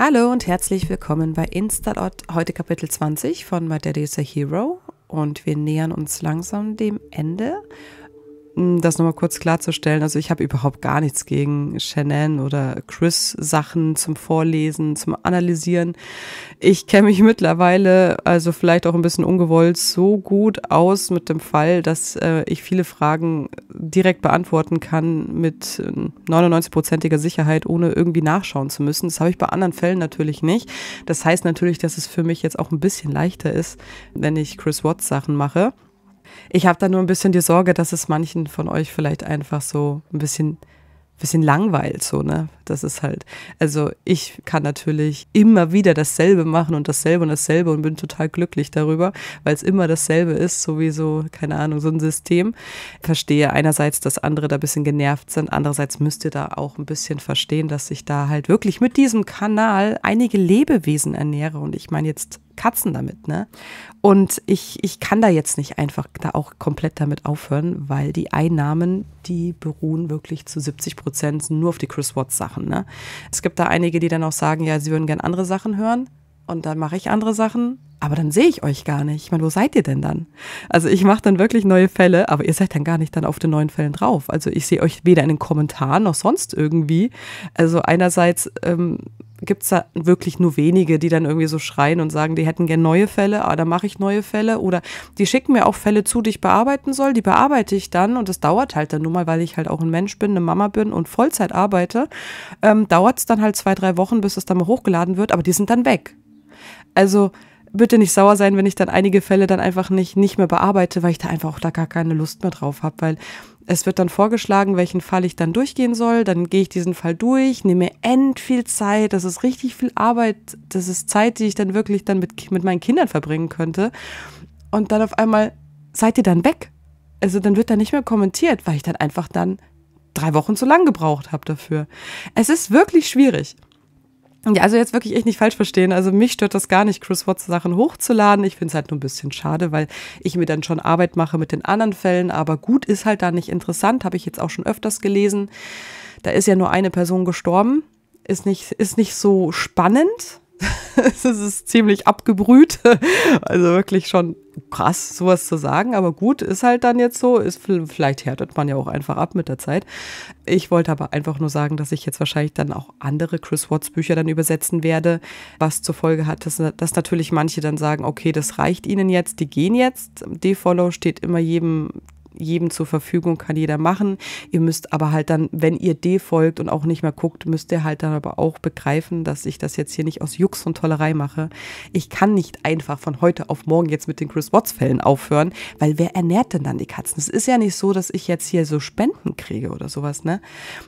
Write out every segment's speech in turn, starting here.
Hallo und herzlich willkommen bei Instalot, heute Kapitel 20 von My Daddy is a Hero. Und wir nähern uns langsam dem Ende das nochmal kurz klarzustellen. Also ich habe überhaupt gar nichts gegen Shannon oder Chris Sachen zum Vorlesen, zum Analysieren. Ich kenne mich mittlerweile, also vielleicht auch ein bisschen ungewollt, so gut aus mit dem Fall, dass äh, ich viele Fragen direkt beantworten kann mit 99-prozentiger äh, Sicherheit, ohne irgendwie nachschauen zu müssen. Das habe ich bei anderen Fällen natürlich nicht. Das heißt natürlich, dass es für mich jetzt auch ein bisschen leichter ist, wenn ich Chris Watts Sachen mache. Ich habe da nur ein bisschen die Sorge, dass es manchen von euch vielleicht einfach so ein bisschen bisschen langweilt so, ne? Das ist halt, also ich kann natürlich immer wieder dasselbe machen und dasselbe und dasselbe und bin total glücklich darüber, weil es immer dasselbe ist, sowieso, keine Ahnung, so ein System. Verstehe einerseits, dass andere da ein bisschen genervt sind, andererseits müsst ihr da auch ein bisschen verstehen, dass ich da halt wirklich mit diesem Kanal einige Lebewesen ernähre und ich meine jetzt Katzen damit, ne? Und ich, ich kann da jetzt nicht einfach da auch komplett damit aufhören, weil die Einnahmen, die beruhen wirklich zu 70 Prozent nur auf die Chris Watts Sachen, ne? Es gibt da einige, die dann auch sagen, ja, sie würden gerne andere Sachen hören und dann mache ich andere Sachen, aber dann sehe ich euch gar nicht. Ich meine, wo seid ihr denn dann? Also ich mache dann wirklich neue Fälle, aber ihr seid dann gar nicht dann auf den neuen Fällen drauf. Also ich sehe euch weder in den Kommentaren noch sonst irgendwie. Also einerseits ähm, gibt es da wirklich nur wenige, die dann irgendwie so schreien und sagen, die hätten gern neue Fälle, ah, da mache ich neue Fälle. Oder die schicken mir auch Fälle zu, die ich bearbeiten soll, die bearbeite ich dann und das dauert halt dann nur mal, weil ich halt auch ein Mensch bin, eine Mama bin und Vollzeit arbeite, ähm, dauert es dann halt zwei, drei Wochen, bis es dann mal hochgeladen wird, aber die sind dann weg. Also bitte nicht sauer sein, wenn ich dann einige Fälle dann einfach nicht, nicht mehr bearbeite, weil ich da einfach auch da gar keine Lust mehr drauf habe, weil es wird dann vorgeschlagen, welchen Fall ich dann durchgehen soll. Dann gehe ich diesen Fall durch, nehme mir end viel Zeit. Das ist richtig viel Arbeit. Das ist Zeit, die ich dann wirklich dann mit, mit meinen Kindern verbringen könnte. Und dann auf einmal seid ihr dann weg. Also dann wird da nicht mehr kommentiert, weil ich dann einfach dann drei Wochen zu lang gebraucht habe dafür. Es ist wirklich schwierig. Ja, also jetzt wirklich echt nicht falsch verstehen. Also mich stört das gar nicht, Chris Watts Sachen hochzuladen. Ich finde es halt nur ein bisschen schade, weil ich mir dann schon Arbeit mache mit den anderen Fällen. Aber gut ist halt da nicht interessant, habe ich jetzt auch schon öfters gelesen. Da ist ja nur eine Person gestorben. Ist nicht, ist nicht so spannend. es ist ziemlich abgebrüht. Also wirklich schon krass, sowas zu sagen. Aber gut, ist halt dann jetzt so. Ist, vielleicht härtet man ja auch einfach ab mit der Zeit. Ich wollte aber einfach nur sagen, dass ich jetzt wahrscheinlich dann auch andere Chris Watts Bücher dann übersetzen werde, was zur Folge hat, dass, dass natürlich manche dann sagen, okay, das reicht ihnen jetzt, die gehen jetzt. Defollow steht immer jedem jedem zur Verfügung, kann jeder machen. Ihr müsst aber halt dann, wenn ihr D folgt und auch nicht mehr guckt, müsst ihr halt dann aber auch begreifen, dass ich das jetzt hier nicht aus Jux und Tollerei mache. Ich kann nicht einfach von heute auf morgen jetzt mit den Chris Watts-Fällen aufhören, weil wer ernährt denn dann die Katzen? Es ist ja nicht so, dass ich jetzt hier so Spenden kriege oder sowas, ne?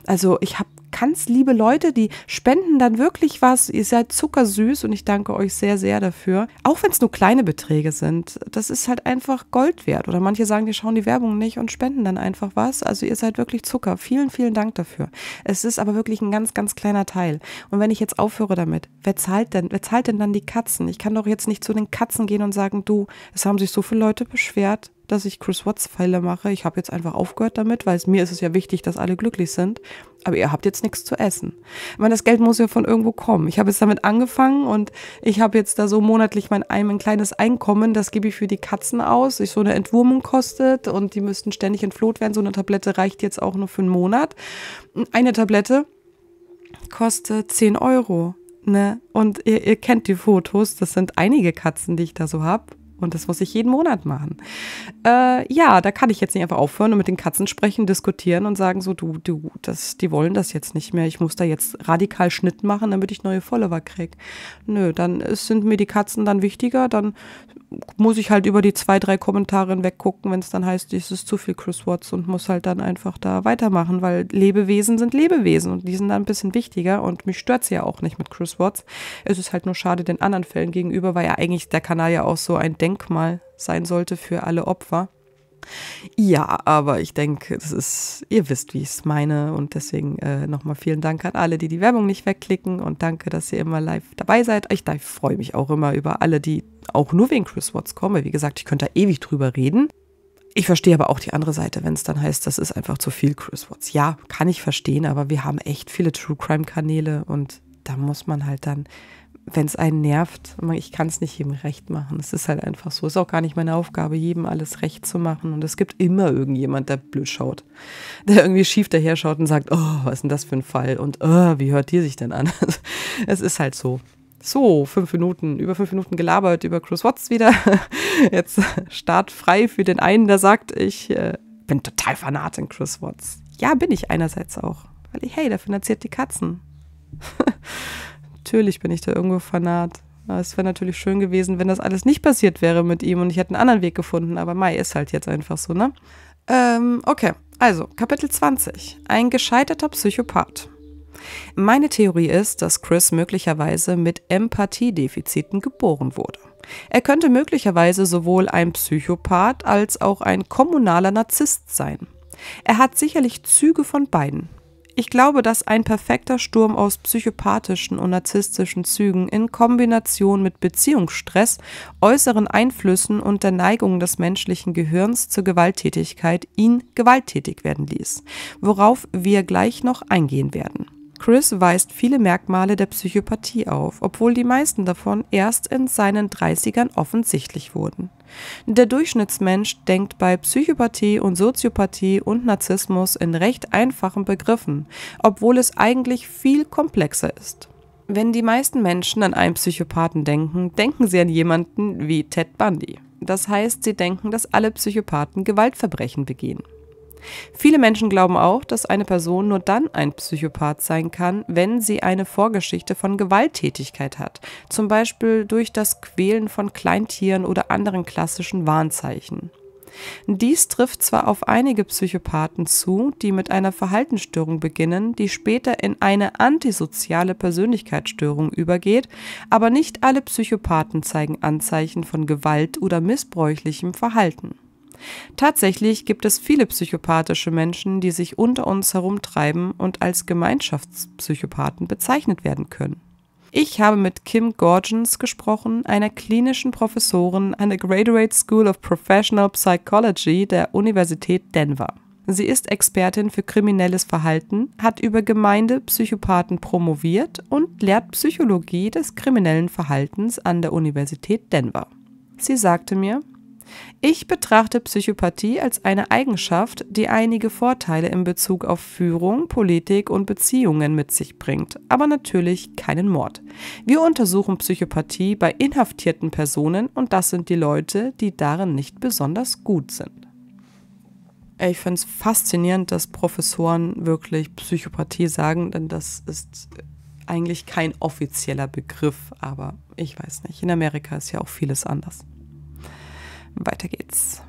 Also ich habe ganz liebe Leute, die spenden dann wirklich was. Ihr seid zuckersüß und ich danke euch sehr, sehr dafür. Auch wenn es nur kleine Beträge sind, das ist halt einfach Gold wert. Oder manche sagen, die schauen die Werbung nicht und spenden dann einfach was. Also ihr seid wirklich Zucker. Vielen, vielen Dank dafür. Es ist aber wirklich ein ganz, ganz kleiner Teil. Und wenn ich jetzt aufhöre damit, wer zahlt denn? Wer zahlt denn dann die Katzen? Ich kann doch jetzt nicht zu den Katzen gehen und sagen, du, es haben sich so viele Leute beschwert dass ich Chris Watts Pfeile mache. Ich habe jetzt einfach aufgehört damit, weil mir ist es ja wichtig, dass alle glücklich sind aber ihr habt jetzt nichts zu essen. Ich meine, das Geld muss ja von irgendwo kommen. Ich habe jetzt damit angefangen und ich habe jetzt da so monatlich mein, mein kleines Einkommen, das gebe ich für die Katzen aus. sich so eine Entwurmung kostet und die müssten ständig entfloht werden. So eine Tablette reicht jetzt auch nur für einen Monat. Eine Tablette kostet 10 Euro. Ne? Und ihr, ihr kennt die Fotos, das sind einige Katzen, die ich da so habe. Und das muss ich jeden Monat machen. Äh, ja, da kann ich jetzt nicht einfach aufhören und mit den Katzen sprechen, diskutieren und sagen so, du, du, das, die wollen das jetzt nicht mehr. Ich muss da jetzt radikal Schnitt machen, damit ich neue Follower kriege. Nö, dann sind mir die Katzen dann wichtiger. Dann muss ich halt über die zwei, drei Kommentare hinweggucken, wenn es dann heißt, es ist zu viel Chris Watts und muss halt dann einfach da weitermachen, weil Lebewesen sind Lebewesen und die sind dann ein bisschen wichtiger und mich stört es ja auch nicht mit Chris Watts. Es ist halt nur schade den anderen Fällen gegenüber, weil ja eigentlich der Kanal ja auch so ein Denkmal sein sollte für alle Opfer. Ja, aber ich denke, das ist, ihr wisst, wie ich es meine. Und deswegen äh, nochmal vielen Dank an alle, die die Werbung nicht wegklicken. Und danke, dass ihr immer live dabei seid. Ich, ich freue mich auch immer über alle, die auch nur wegen Chris Watts komme. Weil wie gesagt, ich könnte da ewig drüber reden. Ich verstehe aber auch die andere Seite, wenn es dann heißt, das ist einfach zu viel Chris Watts. Ja, kann ich verstehen, aber wir haben echt viele True Crime Kanäle und da muss man halt dann, wenn es einen nervt, ich kann es nicht jedem recht machen. Es ist halt einfach so. Es Ist auch gar nicht meine Aufgabe, jedem alles recht zu machen. Und es gibt immer irgendjemand, der blöd schaut, der irgendwie schief daher schaut und sagt, oh, was ist denn das für ein Fall? Und oh, wie hört ihr sich denn an? es ist halt so. So, fünf Minuten, über fünf Minuten gelabert über Chris Watts wieder. Jetzt startfrei für den einen, der sagt, ich äh, bin total Fanat in Chris Watts. Ja, bin ich einerseits auch. Weil ich, hey, der finanziert die Katzen. natürlich bin ich da irgendwo Fanat. es wäre natürlich schön gewesen, wenn das alles nicht passiert wäre mit ihm und ich hätte einen anderen Weg gefunden. Aber Mai ist halt jetzt einfach so, ne? Ähm, okay, also Kapitel 20. Ein gescheiterter Psychopath. Meine Theorie ist, dass Chris möglicherweise mit Empathiedefiziten geboren wurde. Er könnte möglicherweise sowohl ein Psychopath als auch ein kommunaler Narzisst sein. Er hat sicherlich Züge von beiden. Ich glaube, dass ein perfekter Sturm aus psychopathischen und narzisstischen Zügen in Kombination mit Beziehungsstress, äußeren Einflüssen und der Neigung des menschlichen Gehirns zur Gewalttätigkeit ihn gewalttätig werden ließ, worauf wir gleich noch eingehen werden. Chris weist viele Merkmale der Psychopathie auf, obwohl die meisten davon erst in seinen 30ern offensichtlich wurden. Der Durchschnittsmensch denkt bei Psychopathie und Soziopathie und Narzissmus in recht einfachen Begriffen, obwohl es eigentlich viel komplexer ist. Wenn die meisten Menschen an einen Psychopathen denken, denken sie an jemanden wie Ted Bundy. Das heißt, sie denken, dass alle Psychopathen Gewaltverbrechen begehen. Viele Menschen glauben auch, dass eine Person nur dann ein Psychopath sein kann, wenn sie eine Vorgeschichte von Gewalttätigkeit hat, zum Beispiel durch das Quälen von Kleintieren oder anderen klassischen Warnzeichen. Dies trifft zwar auf einige Psychopathen zu, die mit einer Verhaltensstörung beginnen, die später in eine antisoziale Persönlichkeitsstörung übergeht, aber nicht alle Psychopathen zeigen Anzeichen von Gewalt oder missbräuchlichem Verhalten. Tatsächlich gibt es viele psychopathische Menschen, die sich unter uns herumtreiben und als Gemeinschaftspsychopathen bezeichnet werden können. Ich habe mit Kim Gorgens gesprochen, einer klinischen Professorin an der Graduate School of Professional Psychology der Universität Denver. Sie ist Expertin für kriminelles Verhalten, hat über Gemeindepsychopathen promoviert und lehrt Psychologie des kriminellen Verhaltens an der Universität Denver. Sie sagte mir, ich betrachte Psychopathie als eine Eigenschaft, die einige Vorteile in Bezug auf Führung, Politik und Beziehungen mit sich bringt, aber natürlich keinen Mord. Wir untersuchen Psychopathie bei inhaftierten Personen und das sind die Leute, die darin nicht besonders gut sind. Ich finde es faszinierend, dass Professoren wirklich Psychopathie sagen, denn das ist eigentlich kein offizieller Begriff, aber ich weiß nicht. In Amerika ist ja auch vieles anders. Weiter geht's.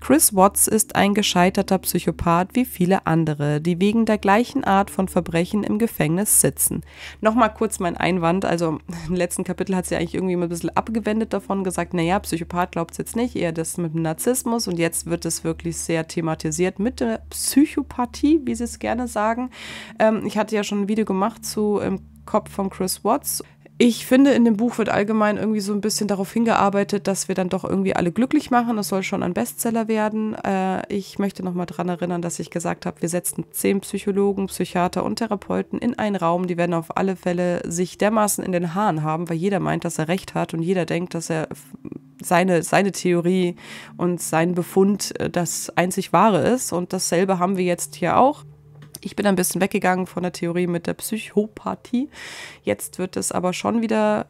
Chris Watts ist ein gescheiterter Psychopath wie viele andere, die wegen der gleichen Art von Verbrechen im Gefängnis sitzen. Nochmal kurz mein Einwand, also im letzten Kapitel hat sie eigentlich irgendwie mal ein bisschen abgewendet davon gesagt, naja, Psychopath glaubt es jetzt nicht, eher das mit dem Narzissmus und jetzt wird es wirklich sehr thematisiert mit der Psychopathie, wie sie es gerne sagen. Ähm, ich hatte ja schon ein Video gemacht zu im ähm, Kopf von Chris Watts. Ich finde, in dem Buch wird allgemein irgendwie so ein bisschen darauf hingearbeitet, dass wir dann doch irgendwie alle glücklich machen. Das soll schon ein Bestseller werden. Äh, ich möchte nochmal daran erinnern, dass ich gesagt habe, wir setzen zehn Psychologen, Psychiater und Therapeuten in einen Raum. Die werden auf alle Fälle sich dermaßen in den Haaren haben, weil jeder meint, dass er recht hat und jeder denkt, dass er seine, seine Theorie und sein Befund äh, das einzig wahre ist. Und dasselbe haben wir jetzt hier auch. Ich bin ein bisschen weggegangen von der Theorie mit der Psychopathie. Jetzt wird es aber schon wieder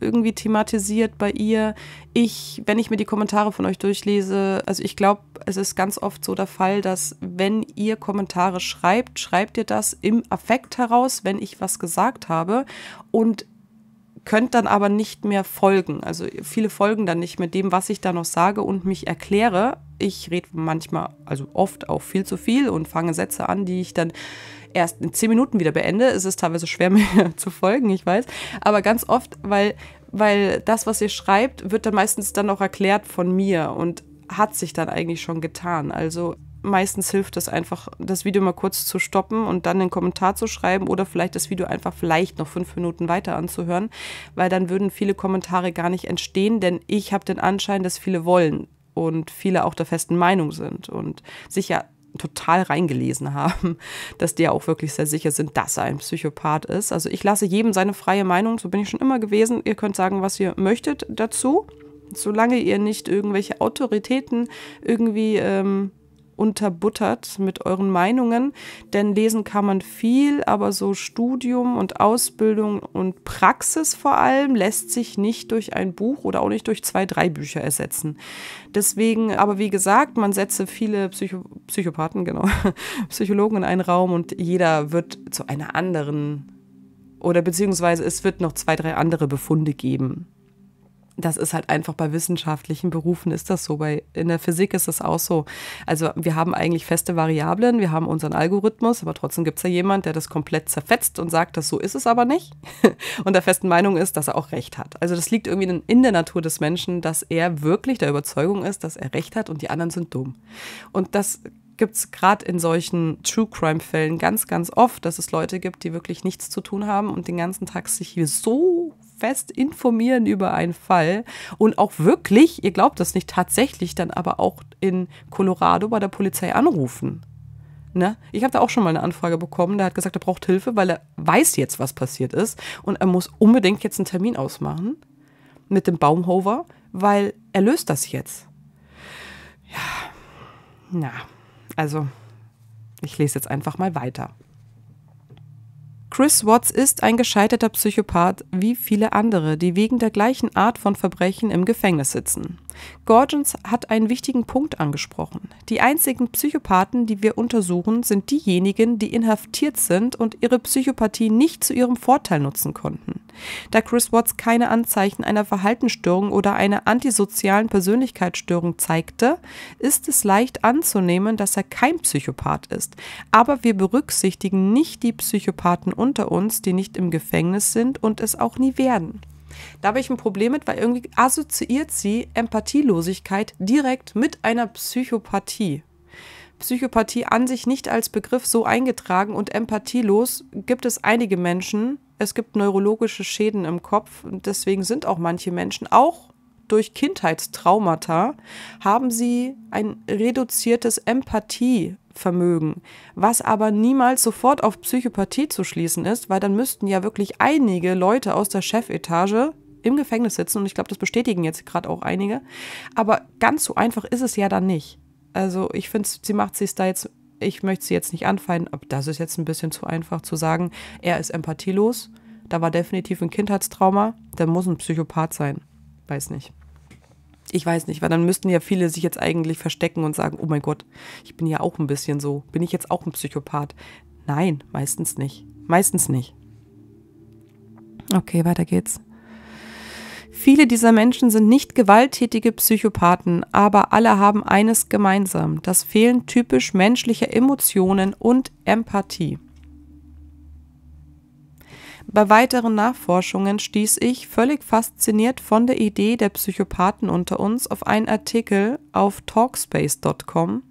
irgendwie thematisiert bei ihr. Ich, wenn ich mir die Kommentare von euch durchlese, also ich glaube, es ist ganz oft so der Fall, dass wenn ihr Kommentare schreibt, schreibt ihr das im Affekt heraus, wenn ich was gesagt habe. Und könnt dann aber nicht mehr folgen. Also viele folgen dann nicht mit dem, was ich da noch sage und mich erkläre. Ich rede manchmal, also oft auch viel zu viel und fange Sätze an, die ich dann erst in zehn Minuten wieder beende. Es ist teilweise schwer, mir zu folgen, ich weiß. Aber ganz oft, weil, weil das, was ihr schreibt, wird dann meistens dann auch erklärt von mir und hat sich dann eigentlich schon getan. Also meistens hilft es einfach, das Video mal kurz zu stoppen und dann einen Kommentar zu schreiben oder vielleicht das Video einfach vielleicht noch fünf Minuten weiter anzuhören, weil dann würden viele Kommentare gar nicht entstehen, denn ich habe den Anschein, dass viele wollen und viele auch der festen Meinung sind und sich ja total reingelesen haben, dass die ja auch wirklich sehr sicher sind, dass er ein Psychopath ist. Also ich lasse jedem seine freie Meinung, so bin ich schon immer gewesen. Ihr könnt sagen, was ihr möchtet dazu, solange ihr nicht irgendwelche Autoritäten irgendwie... Ähm, unterbuttert mit euren Meinungen, denn lesen kann man viel, aber so Studium und Ausbildung und Praxis vor allem lässt sich nicht durch ein Buch oder auch nicht durch zwei, drei Bücher ersetzen. Deswegen, aber wie gesagt, man setze viele Psycho Psychopathen, genau, Psychologen in einen Raum und jeder wird zu einer anderen oder beziehungsweise es wird noch zwei, drei andere Befunde geben das ist halt einfach bei wissenschaftlichen Berufen ist das so. Bei, in der Physik ist das auch so. Also wir haben eigentlich feste Variablen, wir haben unseren Algorithmus, aber trotzdem gibt es ja jemand, der das komplett zerfetzt und sagt, das so ist es aber nicht. und der festen Meinung ist, dass er auch recht hat. Also das liegt irgendwie in der Natur des Menschen, dass er wirklich der Überzeugung ist, dass er recht hat und die anderen sind dumm. Und das gibt es gerade in solchen True Crime-Fällen ganz, ganz oft, dass es Leute gibt, die wirklich nichts zu tun haben und den ganzen Tag sich hier so fest informieren über einen Fall und auch wirklich, ihr glaubt das nicht, tatsächlich dann aber auch in Colorado bei der Polizei anrufen. Ne? Ich habe da auch schon mal eine Anfrage bekommen, der hat gesagt, er braucht Hilfe, weil er weiß jetzt, was passiert ist und er muss unbedingt jetzt einen Termin ausmachen mit dem Baumhover, weil er löst das jetzt. Ja, na, also ich lese jetzt einfach mal weiter. Chris Watts ist ein gescheiterter Psychopath wie viele andere, die wegen der gleichen Art von Verbrechen im Gefängnis sitzen. Gorgens hat einen wichtigen Punkt angesprochen. Die einzigen Psychopathen, die wir untersuchen, sind diejenigen, die inhaftiert sind und ihre Psychopathie nicht zu ihrem Vorteil nutzen konnten. Da Chris Watts keine Anzeichen einer Verhaltensstörung oder einer antisozialen Persönlichkeitsstörung zeigte, ist es leicht anzunehmen, dass er kein Psychopath ist. Aber wir berücksichtigen nicht die Psychopathen unter uns, die nicht im Gefängnis sind und es auch nie werden. Da habe ich ein Problem mit, weil irgendwie assoziiert sie Empathielosigkeit direkt mit einer Psychopathie. Psychopathie an sich nicht als Begriff so eingetragen und empathielos gibt es einige Menschen. Es gibt neurologische Schäden im Kopf und deswegen sind auch manche Menschen, auch durch Kindheitstraumata, haben sie ein reduziertes Empathie, Vermögen, was aber niemals sofort auf Psychopathie zu schließen ist, weil dann müssten ja wirklich einige Leute aus der Chefetage im Gefängnis sitzen und ich glaube, das bestätigen jetzt gerade auch einige. Aber ganz so einfach ist es ja dann nicht. Also ich finde, sie macht sich da jetzt, ich möchte sie jetzt nicht anfeinden, aber das ist jetzt ein bisschen zu einfach zu sagen, er ist empathielos, da war definitiv ein Kindheitstrauma, der muss ein Psychopath sein. Weiß nicht. Ich weiß nicht, weil dann müssten ja viele sich jetzt eigentlich verstecken und sagen, oh mein Gott, ich bin ja auch ein bisschen so. Bin ich jetzt auch ein Psychopath? Nein, meistens nicht. Meistens nicht. Okay, weiter geht's. Viele dieser Menschen sind nicht gewalttätige Psychopathen, aber alle haben eines gemeinsam. Das Fehlen typisch menschlicher Emotionen und Empathie. Bei weiteren Nachforschungen stieß ich, völlig fasziniert von der Idee der Psychopathen unter uns, auf einen Artikel auf Talkspace.com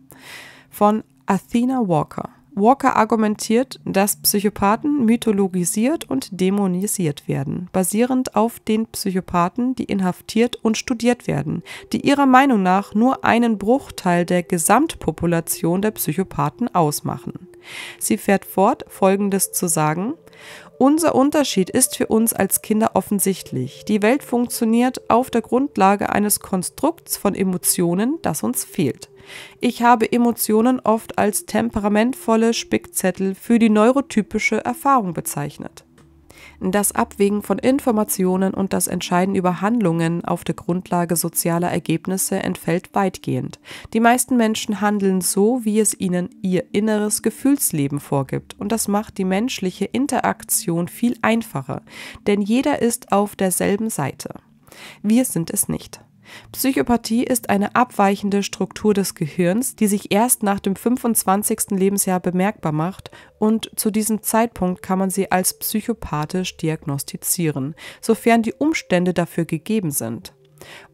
von Athena Walker. Walker argumentiert, dass Psychopathen mythologisiert und dämonisiert werden, basierend auf den Psychopathen, die inhaftiert und studiert werden, die ihrer Meinung nach nur einen Bruchteil der Gesamtpopulation der Psychopathen ausmachen. Sie fährt fort, Folgendes zu sagen unser Unterschied ist für uns als Kinder offensichtlich. Die Welt funktioniert auf der Grundlage eines Konstrukts von Emotionen, das uns fehlt. Ich habe Emotionen oft als temperamentvolle Spickzettel für die neurotypische Erfahrung bezeichnet das Abwägen von Informationen und das Entscheiden über Handlungen auf der Grundlage sozialer Ergebnisse entfällt weitgehend. Die meisten Menschen handeln so, wie es ihnen ihr inneres Gefühlsleben vorgibt, und das macht die menschliche Interaktion viel einfacher, denn jeder ist auf derselben Seite. Wir sind es nicht. Psychopathie ist eine abweichende Struktur des Gehirns, die sich erst nach dem 25. Lebensjahr bemerkbar macht und zu diesem Zeitpunkt kann man sie als psychopathisch diagnostizieren, sofern die Umstände dafür gegeben sind.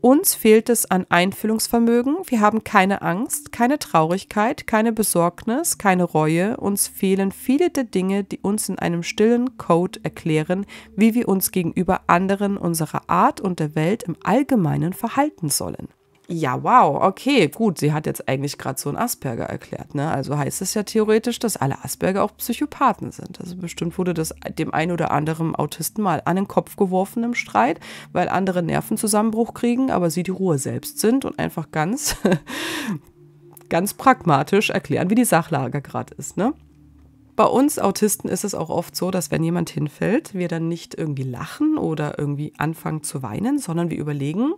Uns fehlt es an Einfühlungsvermögen. Wir haben keine Angst, keine Traurigkeit, keine Besorgnis, keine Reue. Uns fehlen viele der Dinge, die uns in einem stillen Code erklären, wie wir uns gegenüber anderen, unserer Art und der Welt im Allgemeinen verhalten sollen ja, wow, okay, gut, sie hat jetzt eigentlich gerade so einen Asperger erklärt. Ne? Also heißt es ja theoretisch, dass alle Asperger auch Psychopathen sind. Also bestimmt wurde das dem einen oder anderen Autisten mal an den Kopf geworfen im Streit, weil andere Nervenzusammenbruch kriegen, aber sie die Ruhe selbst sind und einfach ganz, ganz pragmatisch erklären, wie die Sachlage gerade ist. Ne? Bei uns Autisten ist es auch oft so, dass wenn jemand hinfällt, wir dann nicht irgendwie lachen oder irgendwie anfangen zu weinen, sondern wir überlegen,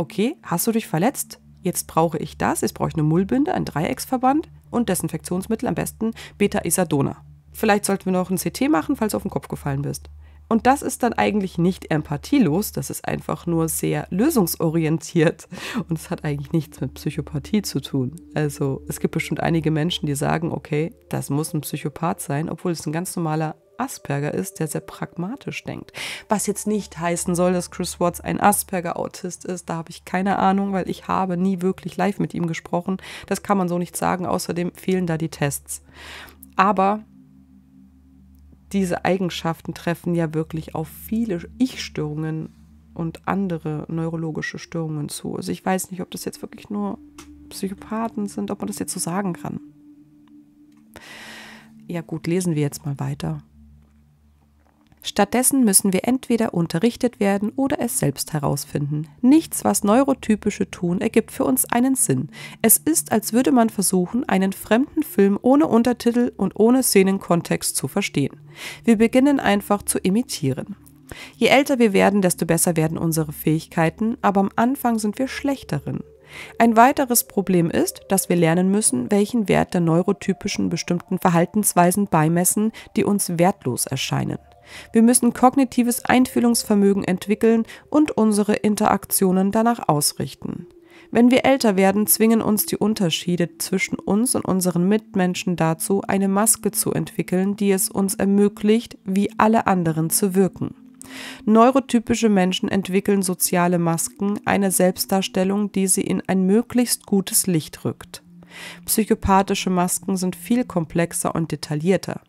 okay, hast du dich verletzt? Jetzt brauche ich das, jetzt brauche ich eine Mullbinde, einen Dreiecksverband und Desinfektionsmittel, am besten Beta-Isadona. Vielleicht sollten wir noch ein CT machen, falls du auf den Kopf gefallen bist. Und das ist dann eigentlich nicht empathielos, das ist einfach nur sehr lösungsorientiert. Und es hat eigentlich nichts mit Psychopathie zu tun. Also es gibt bestimmt einige Menschen, die sagen, okay, das muss ein Psychopath sein, obwohl es ein ganz normaler Asperger ist, der sehr pragmatisch denkt. Was jetzt nicht heißen soll, dass Chris Watts ein Asperger-Autist ist, da habe ich keine Ahnung, weil ich habe nie wirklich live mit ihm gesprochen. Das kann man so nicht sagen, außerdem fehlen da die Tests. Aber diese Eigenschaften treffen ja wirklich auf viele Ich-Störungen und andere neurologische Störungen zu. Also ich weiß nicht, ob das jetzt wirklich nur Psychopathen sind, ob man das jetzt so sagen kann. Ja gut, lesen wir jetzt mal weiter. Stattdessen müssen wir entweder unterrichtet werden oder es selbst herausfinden. Nichts, was Neurotypische tun, ergibt für uns einen Sinn. Es ist, als würde man versuchen, einen fremden Film ohne Untertitel und ohne Szenenkontext zu verstehen. Wir beginnen einfach zu imitieren. Je älter wir werden, desto besser werden unsere Fähigkeiten, aber am Anfang sind wir schlechteren. Ein weiteres Problem ist, dass wir lernen müssen, welchen Wert der neurotypischen bestimmten Verhaltensweisen beimessen, die uns wertlos erscheinen. Wir müssen kognitives Einfühlungsvermögen entwickeln und unsere Interaktionen danach ausrichten. Wenn wir älter werden, zwingen uns die Unterschiede zwischen uns und unseren Mitmenschen dazu, eine Maske zu entwickeln, die es uns ermöglicht, wie alle anderen zu wirken. Neurotypische Menschen entwickeln soziale Masken, eine Selbstdarstellung, die sie in ein möglichst gutes Licht rückt. Psychopathische Masken sind viel komplexer und detaillierter.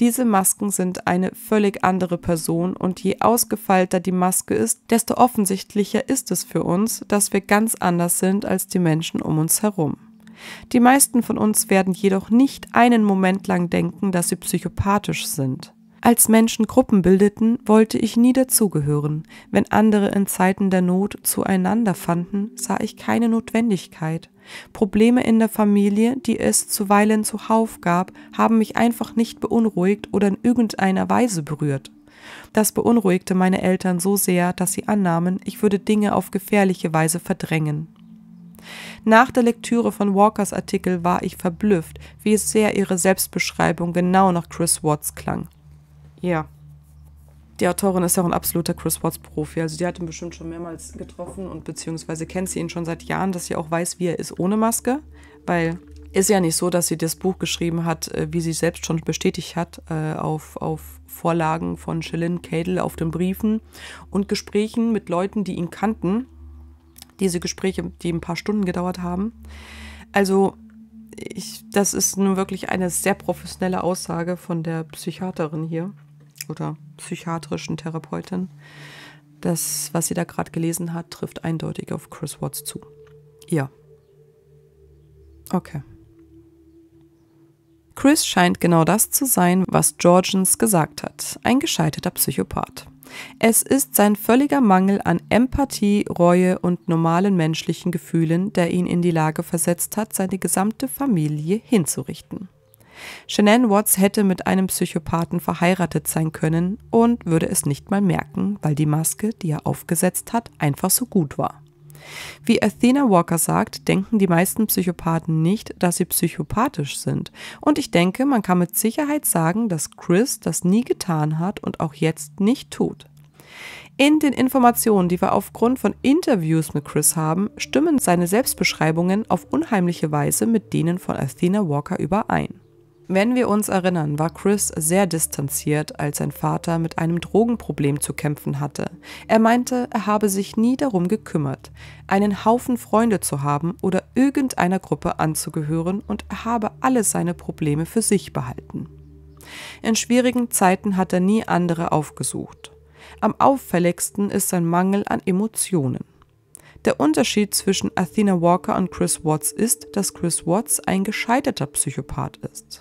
Diese Masken sind eine völlig andere Person und je ausgefeilter die Maske ist, desto offensichtlicher ist es für uns, dass wir ganz anders sind als die Menschen um uns herum. Die meisten von uns werden jedoch nicht einen Moment lang denken, dass sie psychopathisch sind. Als Menschen Gruppen bildeten, wollte ich nie dazugehören. Wenn andere in Zeiten der Not zueinander fanden, sah ich keine Notwendigkeit. Probleme in der Familie, die es zuweilen zuhauf gab, haben mich einfach nicht beunruhigt oder in irgendeiner Weise berührt. Das beunruhigte meine Eltern so sehr, dass sie annahmen, ich würde Dinge auf gefährliche Weise verdrängen. Nach der Lektüre von Walkers Artikel war ich verblüfft, wie sehr ihre Selbstbeschreibung genau nach Chris Watts klang. Ja. Die Autorin ist ja auch ein absoluter Chris Watts-Profi. Also die hat ihn bestimmt schon mehrmals getroffen und beziehungsweise kennt sie ihn schon seit Jahren, dass sie auch weiß, wie er ist ohne Maske. Weil ist ja nicht so, dass sie das Buch geschrieben hat, äh, wie sie selbst schon bestätigt hat, äh, auf, auf Vorlagen von Shillin Cadel, auf den Briefen und Gesprächen mit Leuten, die ihn kannten. Diese Gespräche, die ein paar Stunden gedauert haben. Also ich, das ist nun wirklich eine sehr professionelle Aussage von der Psychiaterin hier oder psychiatrischen Therapeutin. Das, was sie da gerade gelesen hat, trifft eindeutig auf Chris Watts zu. Ja. Okay. Chris scheint genau das zu sein, was Georgians gesagt hat, ein gescheiterter Psychopath. Es ist sein völliger Mangel an Empathie, Reue und normalen menschlichen Gefühlen, der ihn in die Lage versetzt hat, seine gesamte Familie hinzurichten. Shannon Watts hätte mit einem Psychopathen verheiratet sein können und würde es nicht mal merken, weil die Maske, die er aufgesetzt hat, einfach so gut war. Wie Athena Walker sagt, denken die meisten Psychopathen nicht, dass sie psychopathisch sind. Und ich denke, man kann mit Sicherheit sagen, dass Chris das nie getan hat und auch jetzt nicht tut. In den Informationen, die wir aufgrund von Interviews mit Chris haben, stimmen seine Selbstbeschreibungen auf unheimliche Weise mit denen von Athena Walker überein. Wenn wir uns erinnern, war Chris sehr distanziert, als sein Vater mit einem Drogenproblem zu kämpfen hatte. Er meinte, er habe sich nie darum gekümmert, einen Haufen Freunde zu haben oder irgendeiner Gruppe anzugehören und er habe alle seine Probleme für sich behalten. In schwierigen Zeiten hat er nie andere aufgesucht. Am auffälligsten ist sein Mangel an Emotionen. Der Unterschied zwischen Athena Walker und Chris Watts ist, dass Chris Watts ein gescheiterter Psychopath ist.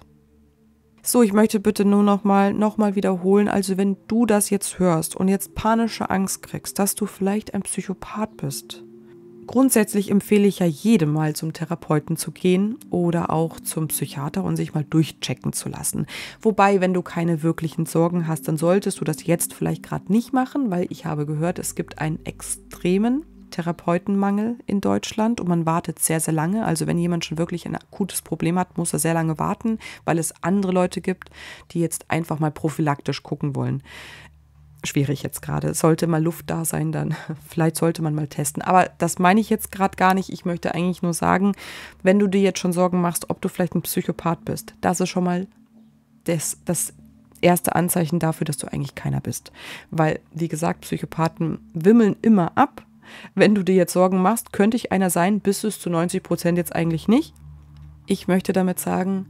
So, ich möchte bitte nur nochmal noch mal wiederholen, also wenn du das jetzt hörst und jetzt panische Angst kriegst, dass du vielleicht ein Psychopath bist. Grundsätzlich empfehle ich ja jedem mal zum Therapeuten zu gehen oder auch zum Psychiater und sich mal durchchecken zu lassen. Wobei, wenn du keine wirklichen Sorgen hast, dann solltest du das jetzt vielleicht gerade nicht machen, weil ich habe gehört, es gibt einen extremen Therapeutenmangel in Deutschland und man wartet sehr, sehr lange. Also wenn jemand schon wirklich ein akutes Problem hat, muss er sehr lange warten, weil es andere Leute gibt, die jetzt einfach mal prophylaktisch gucken wollen. Schwierig jetzt gerade. Sollte mal Luft da sein, dann vielleicht sollte man mal testen. Aber das meine ich jetzt gerade gar nicht. Ich möchte eigentlich nur sagen, wenn du dir jetzt schon Sorgen machst, ob du vielleicht ein Psychopath bist, das ist schon mal das, das erste Anzeichen dafür, dass du eigentlich keiner bist. Weil, wie gesagt, Psychopathen wimmeln immer ab wenn du dir jetzt Sorgen machst, könnte ich einer sein, bist es zu 90 Prozent jetzt eigentlich nicht. Ich möchte damit sagen,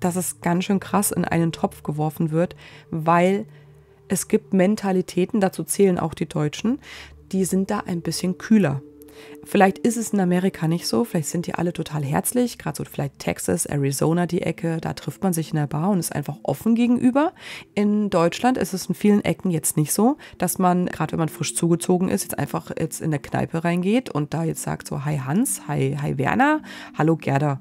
dass es ganz schön krass in einen Topf geworfen wird, weil es gibt Mentalitäten, dazu zählen auch die Deutschen, die sind da ein bisschen kühler. Vielleicht ist es in Amerika nicht so, vielleicht sind die alle total herzlich, gerade so vielleicht Texas, Arizona die Ecke, da trifft man sich in der Bar und ist einfach offen gegenüber. In Deutschland ist es in vielen Ecken jetzt nicht so, dass man, gerade wenn man frisch zugezogen ist, jetzt einfach jetzt in der Kneipe reingeht und da jetzt sagt so, hi Hans, hi, hi Werner, hallo Gerda.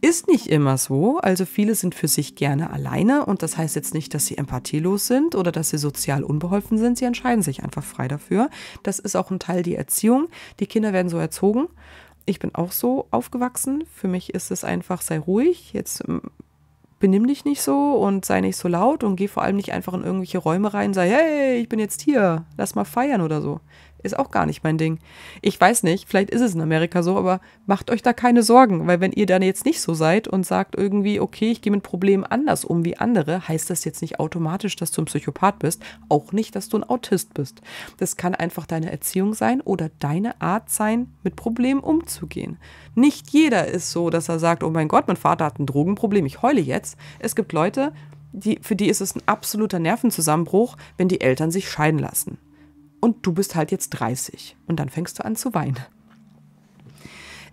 Ist nicht immer so, also viele sind für sich gerne alleine und das heißt jetzt nicht, dass sie empathielos sind oder dass sie sozial unbeholfen sind, sie entscheiden sich einfach frei dafür. Das ist auch ein Teil der Erziehung. Die Kinder werden so erzogen. Ich bin auch so aufgewachsen. Für mich ist es einfach, sei ruhig, jetzt ähm, benimm dich nicht so und sei nicht so laut und geh vor allem nicht einfach in irgendwelche Räume rein, und sei, hey, ich bin jetzt hier, lass mal feiern oder so ist auch gar nicht mein Ding. Ich weiß nicht, vielleicht ist es in Amerika so, aber macht euch da keine Sorgen, weil wenn ihr dann jetzt nicht so seid und sagt irgendwie, okay, ich gehe mit Problemen anders um wie andere, heißt das jetzt nicht automatisch, dass du ein Psychopath bist, auch nicht, dass du ein Autist bist. Das kann einfach deine Erziehung sein oder deine Art sein, mit Problemen umzugehen. Nicht jeder ist so, dass er sagt, oh mein Gott, mein Vater hat ein Drogenproblem, ich heule jetzt. Es gibt Leute, die, für die ist es ein absoluter Nervenzusammenbruch, wenn die Eltern sich scheiden lassen und du bist halt jetzt 30 und dann fängst du an zu weinen.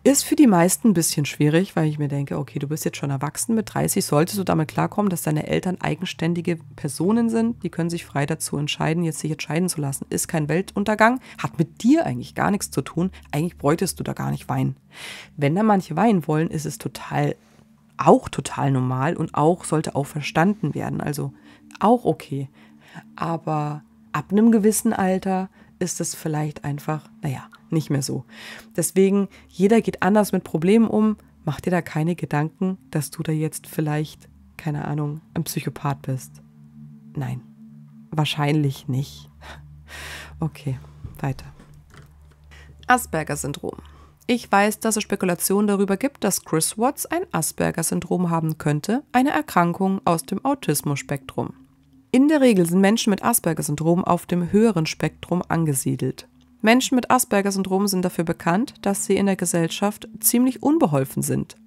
Ist für die meisten ein bisschen schwierig, weil ich mir denke, okay, du bist jetzt schon erwachsen, mit 30 solltest du damit klarkommen, dass deine Eltern eigenständige Personen sind, die können sich frei dazu entscheiden, jetzt sich entscheiden zu lassen. Ist kein Weltuntergang, hat mit dir eigentlich gar nichts zu tun, eigentlich bräuchtest du da gar nicht weinen. Wenn da manche weinen wollen, ist es total, auch total normal und auch sollte auch verstanden werden, also auch okay. Aber ab einem gewissen Alter ist es vielleicht einfach, naja, nicht mehr so. Deswegen, jeder geht anders mit Problemen um. Mach dir da keine Gedanken, dass du da jetzt vielleicht, keine Ahnung, ein Psychopath bist. Nein, wahrscheinlich nicht. Okay, weiter. Asperger-Syndrom. Ich weiß, dass es Spekulationen darüber gibt, dass Chris Watts ein Asperger-Syndrom haben könnte, eine Erkrankung aus dem Autismus-Spektrum. In der Regel sind Menschen mit Asperger-Syndrom auf dem höheren Spektrum angesiedelt. Menschen mit Asperger-Syndrom sind dafür bekannt, dass sie in der Gesellschaft ziemlich unbeholfen sind.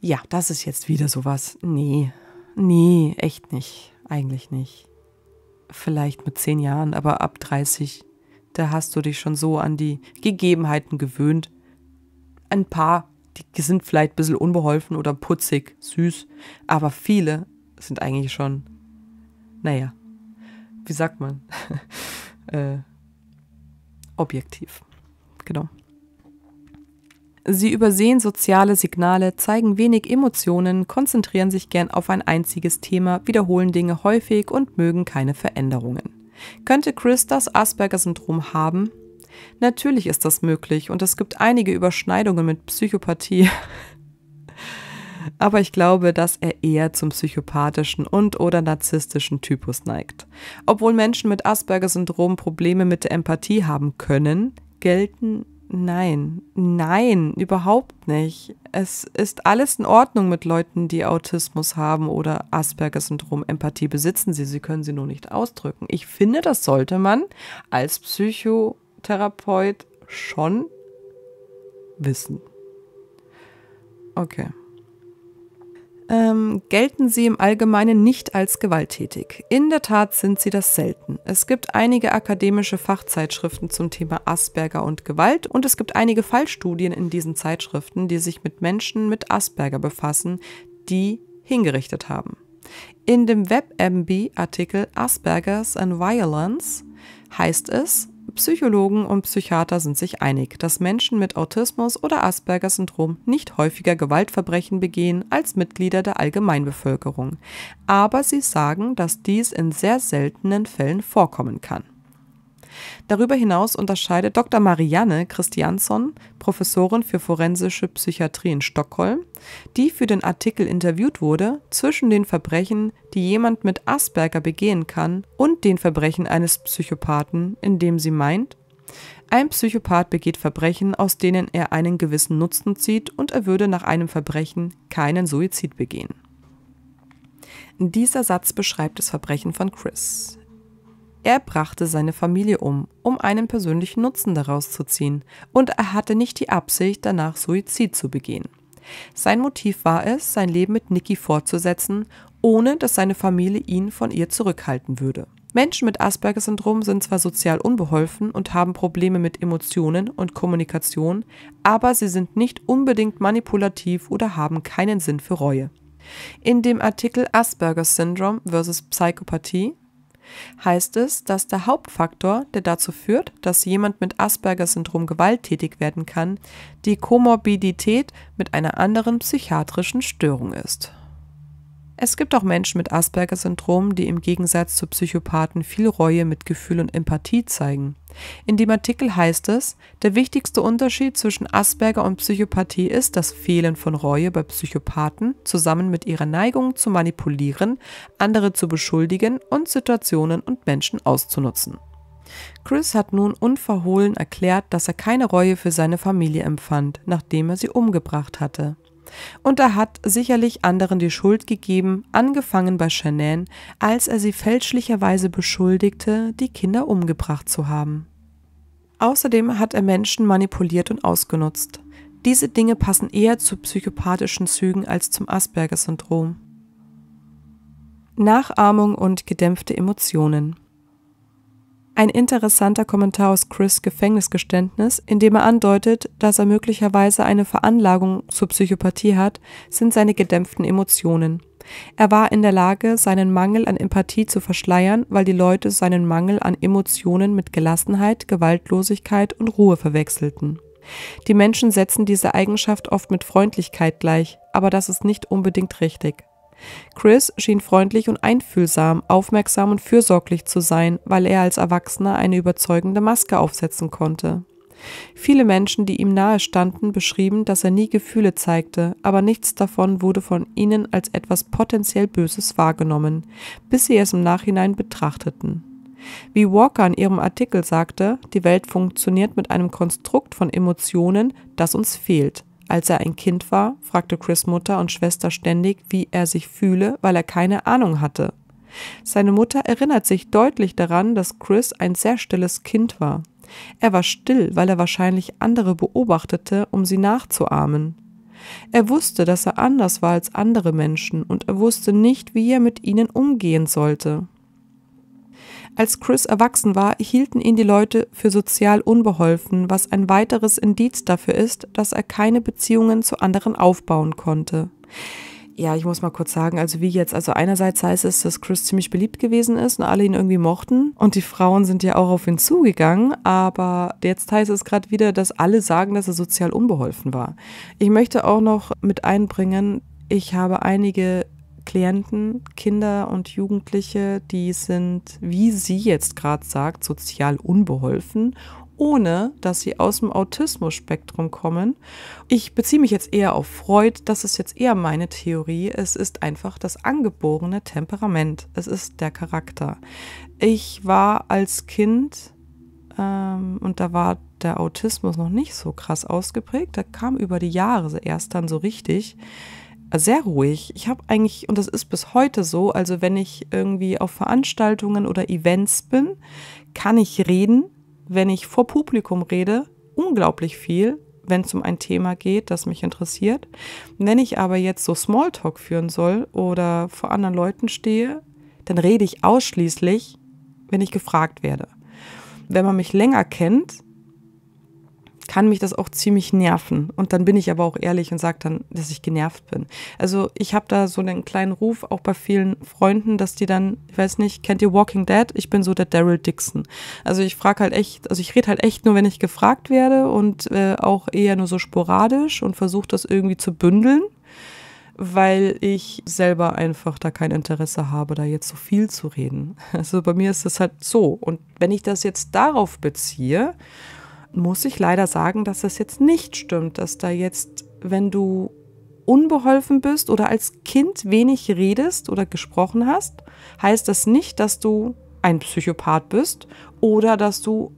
Ja, das ist jetzt wieder sowas. Nee, nee, echt nicht. Eigentlich nicht. Vielleicht mit zehn Jahren, aber ab 30, da hast du dich schon so an die Gegebenheiten gewöhnt. Ein paar, die sind vielleicht ein bisschen unbeholfen oder putzig, süß, aber viele sind eigentlich schon naja, wie sagt man, äh, objektiv. Genau. Sie übersehen soziale Signale, zeigen wenig Emotionen, konzentrieren sich gern auf ein einziges Thema, wiederholen Dinge häufig und mögen keine Veränderungen. Könnte Chris das Asperger-Syndrom haben? Natürlich ist das möglich und es gibt einige Überschneidungen mit Psychopathie. aber ich glaube, dass er eher zum psychopathischen und oder narzisstischen Typus neigt. Obwohl Menschen mit Asperger-Syndrom Probleme mit der Empathie haben können, gelten nein, nein, überhaupt nicht. Es ist alles in Ordnung mit Leuten, die Autismus haben oder Asperger-Syndrom. Empathie besitzen sie, sie können sie nur nicht ausdrücken. Ich finde, das sollte man als Psychotherapeut schon wissen. Okay ähm, gelten sie im Allgemeinen nicht als gewalttätig. In der Tat sind sie das selten. Es gibt einige akademische Fachzeitschriften zum Thema Asperger und Gewalt und es gibt einige Fallstudien in diesen Zeitschriften, die sich mit Menschen mit Asperger befassen, die hingerichtet haben. In dem WebMB-Artikel Aspergers and Violence heißt es, Psychologen und Psychiater sind sich einig, dass Menschen mit Autismus oder Asperger-Syndrom nicht häufiger Gewaltverbrechen begehen als Mitglieder der Allgemeinbevölkerung. Aber sie sagen, dass dies in sehr seltenen Fällen vorkommen kann. Darüber hinaus unterscheidet Dr. Marianne Christiansson, Professorin für forensische Psychiatrie in Stockholm, die für den Artikel interviewt wurde, zwischen den Verbrechen, die jemand mit Asperger begehen kann, und den Verbrechen eines Psychopathen, indem sie meint, ein Psychopath begeht Verbrechen, aus denen er einen gewissen Nutzen zieht und er würde nach einem Verbrechen keinen Suizid begehen. Dieser Satz beschreibt das Verbrechen von Chris. Er brachte seine Familie um, um einen persönlichen Nutzen daraus zu ziehen, und er hatte nicht die Absicht, danach Suizid zu begehen. Sein Motiv war es, sein Leben mit Nikki fortzusetzen, ohne dass seine Familie ihn von ihr zurückhalten würde. Menschen mit Asperger-Syndrom sind zwar sozial unbeholfen und haben Probleme mit Emotionen und Kommunikation, aber sie sind nicht unbedingt manipulativ oder haben keinen Sinn für Reue. In dem Artikel Asperger syndrom vs. Psychopathie heißt es, dass der Hauptfaktor, der dazu führt, dass jemand mit Asperger-Syndrom gewalttätig werden kann, die Komorbidität mit einer anderen psychiatrischen Störung ist. Es gibt auch Menschen mit Asperger-Syndrom, die im Gegensatz zu Psychopathen viel Reue, Mitgefühl und Empathie zeigen. In dem Artikel heißt es, der wichtigste Unterschied zwischen Asperger und Psychopathie ist das Fehlen von Reue bei Psychopathen zusammen mit ihrer Neigung zu manipulieren, andere zu beschuldigen und Situationen und Menschen auszunutzen. Chris hat nun unverhohlen erklärt, dass er keine Reue für seine Familie empfand, nachdem er sie umgebracht hatte. Und er hat sicherlich anderen die Schuld gegeben, angefangen bei Shanann, als er sie fälschlicherweise beschuldigte, die Kinder umgebracht zu haben. Außerdem hat er Menschen manipuliert und ausgenutzt. Diese Dinge passen eher zu psychopathischen Zügen als zum Asperger-Syndrom. Nachahmung und gedämpfte Emotionen. Ein interessanter Kommentar aus Chris Gefängnisgeständnis, in dem er andeutet, dass er möglicherweise eine Veranlagung zur Psychopathie hat, sind seine gedämpften Emotionen. Er war in der Lage, seinen Mangel an Empathie zu verschleiern, weil die Leute seinen Mangel an Emotionen mit Gelassenheit, Gewaltlosigkeit und Ruhe verwechselten. Die Menschen setzen diese Eigenschaft oft mit Freundlichkeit gleich, aber das ist nicht unbedingt richtig. Chris schien freundlich und einfühlsam, aufmerksam und fürsorglich zu sein, weil er als Erwachsener eine überzeugende Maske aufsetzen konnte. Viele Menschen, die ihm nahe standen, beschrieben, dass er nie Gefühle zeigte, aber nichts davon wurde von ihnen als etwas potenziell Böses wahrgenommen, bis sie es im Nachhinein betrachteten. Wie Walker in ihrem Artikel sagte, die Welt funktioniert mit einem Konstrukt von Emotionen, das uns fehlt. Als er ein Kind war, fragte Chris Mutter und Schwester ständig, wie er sich fühle, weil er keine Ahnung hatte. Seine Mutter erinnert sich deutlich daran, dass Chris ein sehr stilles Kind war. Er war still, weil er wahrscheinlich andere beobachtete, um sie nachzuahmen. Er wusste, dass er anders war als andere Menschen, und er wusste nicht, wie er mit ihnen umgehen sollte. Als Chris erwachsen war, hielten ihn die Leute für sozial unbeholfen, was ein weiteres Indiz dafür ist, dass er keine Beziehungen zu anderen aufbauen konnte. Ja, ich muss mal kurz sagen, also wie jetzt, also einerseits heißt es, dass Chris ziemlich beliebt gewesen ist und alle ihn irgendwie mochten und die Frauen sind ja auch auf ihn zugegangen, aber jetzt heißt es gerade wieder, dass alle sagen, dass er sozial unbeholfen war. Ich möchte auch noch mit einbringen, ich habe einige Klienten, Kinder und Jugendliche, die sind, wie sie jetzt gerade sagt, sozial unbeholfen, ohne dass sie aus dem Autismus-Spektrum kommen. Ich beziehe mich jetzt eher auf Freud, das ist jetzt eher meine Theorie. Es ist einfach das angeborene Temperament, es ist der Charakter. Ich war als Kind, ähm, und da war der Autismus noch nicht so krass ausgeprägt, da kam über die Jahre erst dann so richtig sehr ruhig. Ich habe eigentlich, und das ist bis heute so, also wenn ich irgendwie auf Veranstaltungen oder Events bin, kann ich reden, wenn ich vor Publikum rede, unglaublich viel, wenn es um ein Thema geht, das mich interessiert. Wenn ich aber jetzt so Smalltalk führen soll oder vor anderen Leuten stehe, dann rede ich ausschließlich, wenn ich gefragt werde. Wenn man mich länger kennt, kann mich das auch ziemlich nerven. Und dann bin ich aber auch ehrlich und sage dann, dass ich genervt bin. Also ich habe da so einen kleinen Ruf, auch bei vielen Freunden, dass die dann, ich weiß nicht, kennt ihr Walking Dead? Ich bin so der Daryl Dixon. Also ich frage halt echt, also ich rede halt echt nur, wenn ich gefragt werde und äh, auch eher nur so sporadisch und versuche das irgendwie zu bündeln weil ich selber einfach da kein Interesse habe, da jetzt so viel zu reden. Also bei mir ist das halt so. Und wenn ich das jetzt darauf beziehe, muss ich leider sagen, dass das jetzt nicht stimmt, dass da jetzt, wenn du unbeholfen bist oder als Kind wenig redest oder gesprochen hast, heißt das nicht, dass du ein Psychopath bist oder dass du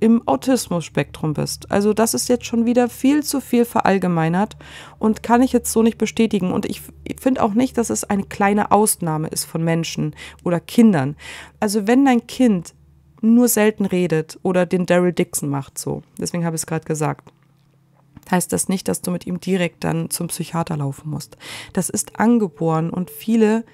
im Autismus-Spektrum bist. Also das ist jetzt schon wieder viel zu viel verallgemeinert und kann ich jetzt so nicht bestätigen. Und ich finde auch nicht, dass es eine kleine Ausnahme ist von Menschen oder Kindern. Also wenn dein Kind nur selten redet oder den Daryl Dixon macht so. Deswegen habe ich es gerade gesagt. Heißt das nicht, dass du mit ihm direkt dann zum Psychiater laufen musst. Das ist angeboren und viele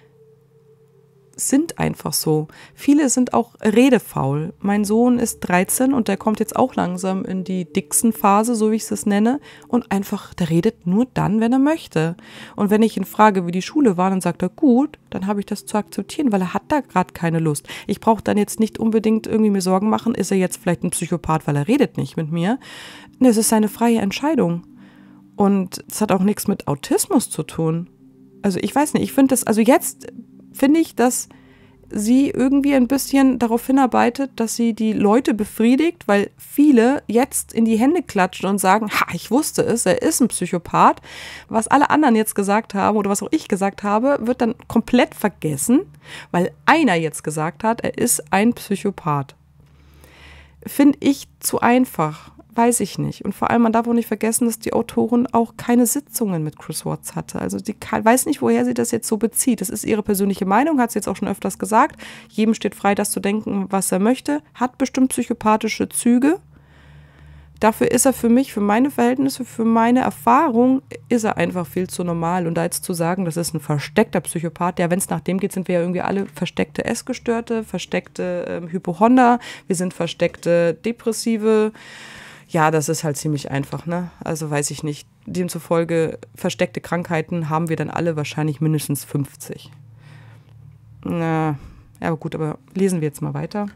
sind einfach so. Viele sind auch redefaul. Mein Sohn ist 13 und der kommt jetzt auch langsam in die Dixon-Phase, so wie ich es nenne. Und einfach, der redet nur dann, wenn er möchte. Und wenn ich ihn frage, wie die Schule war, dann sagt er, gut, dann habe ich das zu akzeptieren, weil er hat da gerade keine Lust. Ich brauche dann jetzt nicht unbedingt irgendwie mir Sorgen machen, ist er jetzt vielleicht ein Psychopath, weil er redet nicht mit mir. Es ist seine freie Entscheidung. Und es hat auch nichts mit Autismus zu tun. Also ich weiß nicht, ich finde das, also jetzt finde ich, dass sie irgendwie ein bisschen darauf hinarbeitet, dass sie die Leute befriedigt, weil viele jetzt in die Hände klatschen und sagen, ha, ich wusste es, er ist ein Psychopath. Was alle anderen jetzt gesagt haben oder was auch ich gesagt habe, wird dann komplett vergessen, weil einer jetzt gesagt hat, er ist ein Psychopath. Finde ich zu einfach weiß ich nicht. Und vor allem, man darf auch nicht vergessen, dass die Autorin auch keine Sitzungen mit Chris Watts hatte. Also die kann, weiß nicht, woher sie das jetzt so bezieht. Das ist ihre persönliche Meinung, hat sie jetzt auch schon öfters gesagt. Jedem steht frei, das zu denken, was er möchte. Hat bestimmt psychopathische Züge. Dafür ist er für mich, für meine Verhältnisse, für meine Erfahrung, ist er einfach viel zu normal. Und da jetzt zu sagen, das ist ein versteckter Psychopath, ja, wenn es nach dem geht, sind wir ja irgendwie alle versteckte Essgestörte, versteckte äh, Hypochonder, wir sind versteckte Depressive. Ja, das ist halt ziemlich einfach, ne? Also weiß ich nicht. Demzufolge versteckte Krankheiten haben wir dann alle wahrscheinlich mindestens 50. Na, ja, aber gut, aber lesen wir jetzt mal weiter.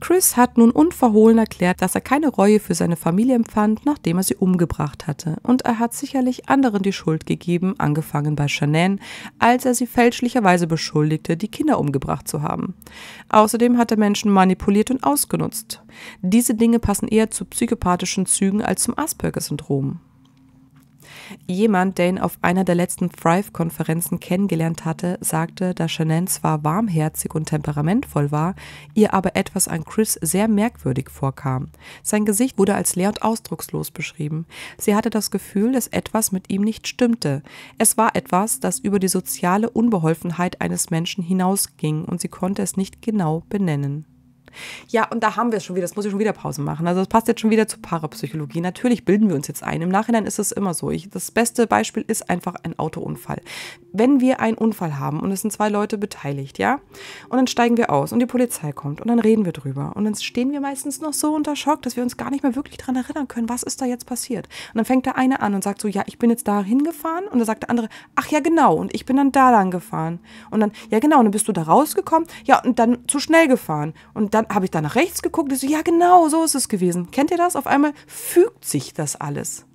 Chris hat nun unverhohlen erklärt, dass er keine Reue für seine Familie empfand, nachdem er sie umgebracht hatte. Und er hat sicherlich anderen die Schuld gegeben, angefangen bei Shanann, als er sie fälschlicherweise beschuldigte, die Kinder umgebracht zu haben. Außerdem hat er Menschen manipuliert und ausgenutzt. Diese Dinge passen eher zu psychopathischen Zügen als zum Asperger-Syndrom. Jemand, der ihn auf einer der letzten Thrive-Konferenzen kennengelernt hatte, sagte, dass Shannon zwar warmherzig und temperamentvoll war, ihr aber etwas an Chris sehr merkwürdig vorkam. Sein Gesicht wurde als leer und ausdruckslos beschrieben. Sie hatte das Gefühl, dass etwas mit ihm nicht stimmte. Es war etwas, das über die soziale Unbeholfenheit eines Menschen hinausging und sie konnte es nicht genau benennen. Ja, und da haben wir es schon wieder, das muss ich schon wieder Pause machen. Also das passt jetzt schon wieder zur Parapsychologie. Natürlich bilden wir uns jetzt ein. Im Nachhinein ist es immer so. Ich, das beste Beispiel ist einfach ein Autounfall. Wenn wir einen Unfall haben und es sind zwei Leute beteiligt, ja, und dann steigen wir aus und die Polizei kommt und dann reden wir drüber und dann stehen wir meistens noch so unter Schock, dass wir uns gar nicht mehr wirklich daran erinnern können, was ist da jetzt passiert. Und dann fängt der eine an und sagt so, ja, ich bin jetzt da hingefahren und dann sagt der andere, ach ja, genau, und ich bin dann da lang gefahren. Und dann, ja genau, und dann bist du da rausgekommen, ja, und dann zu schnell gefahren. Und dann dann habe ich da nach rechts geguckt. Ich so, ja, genau, so ist es gewesen. Kennt ihr das? Auf einmal fügt sich das alles.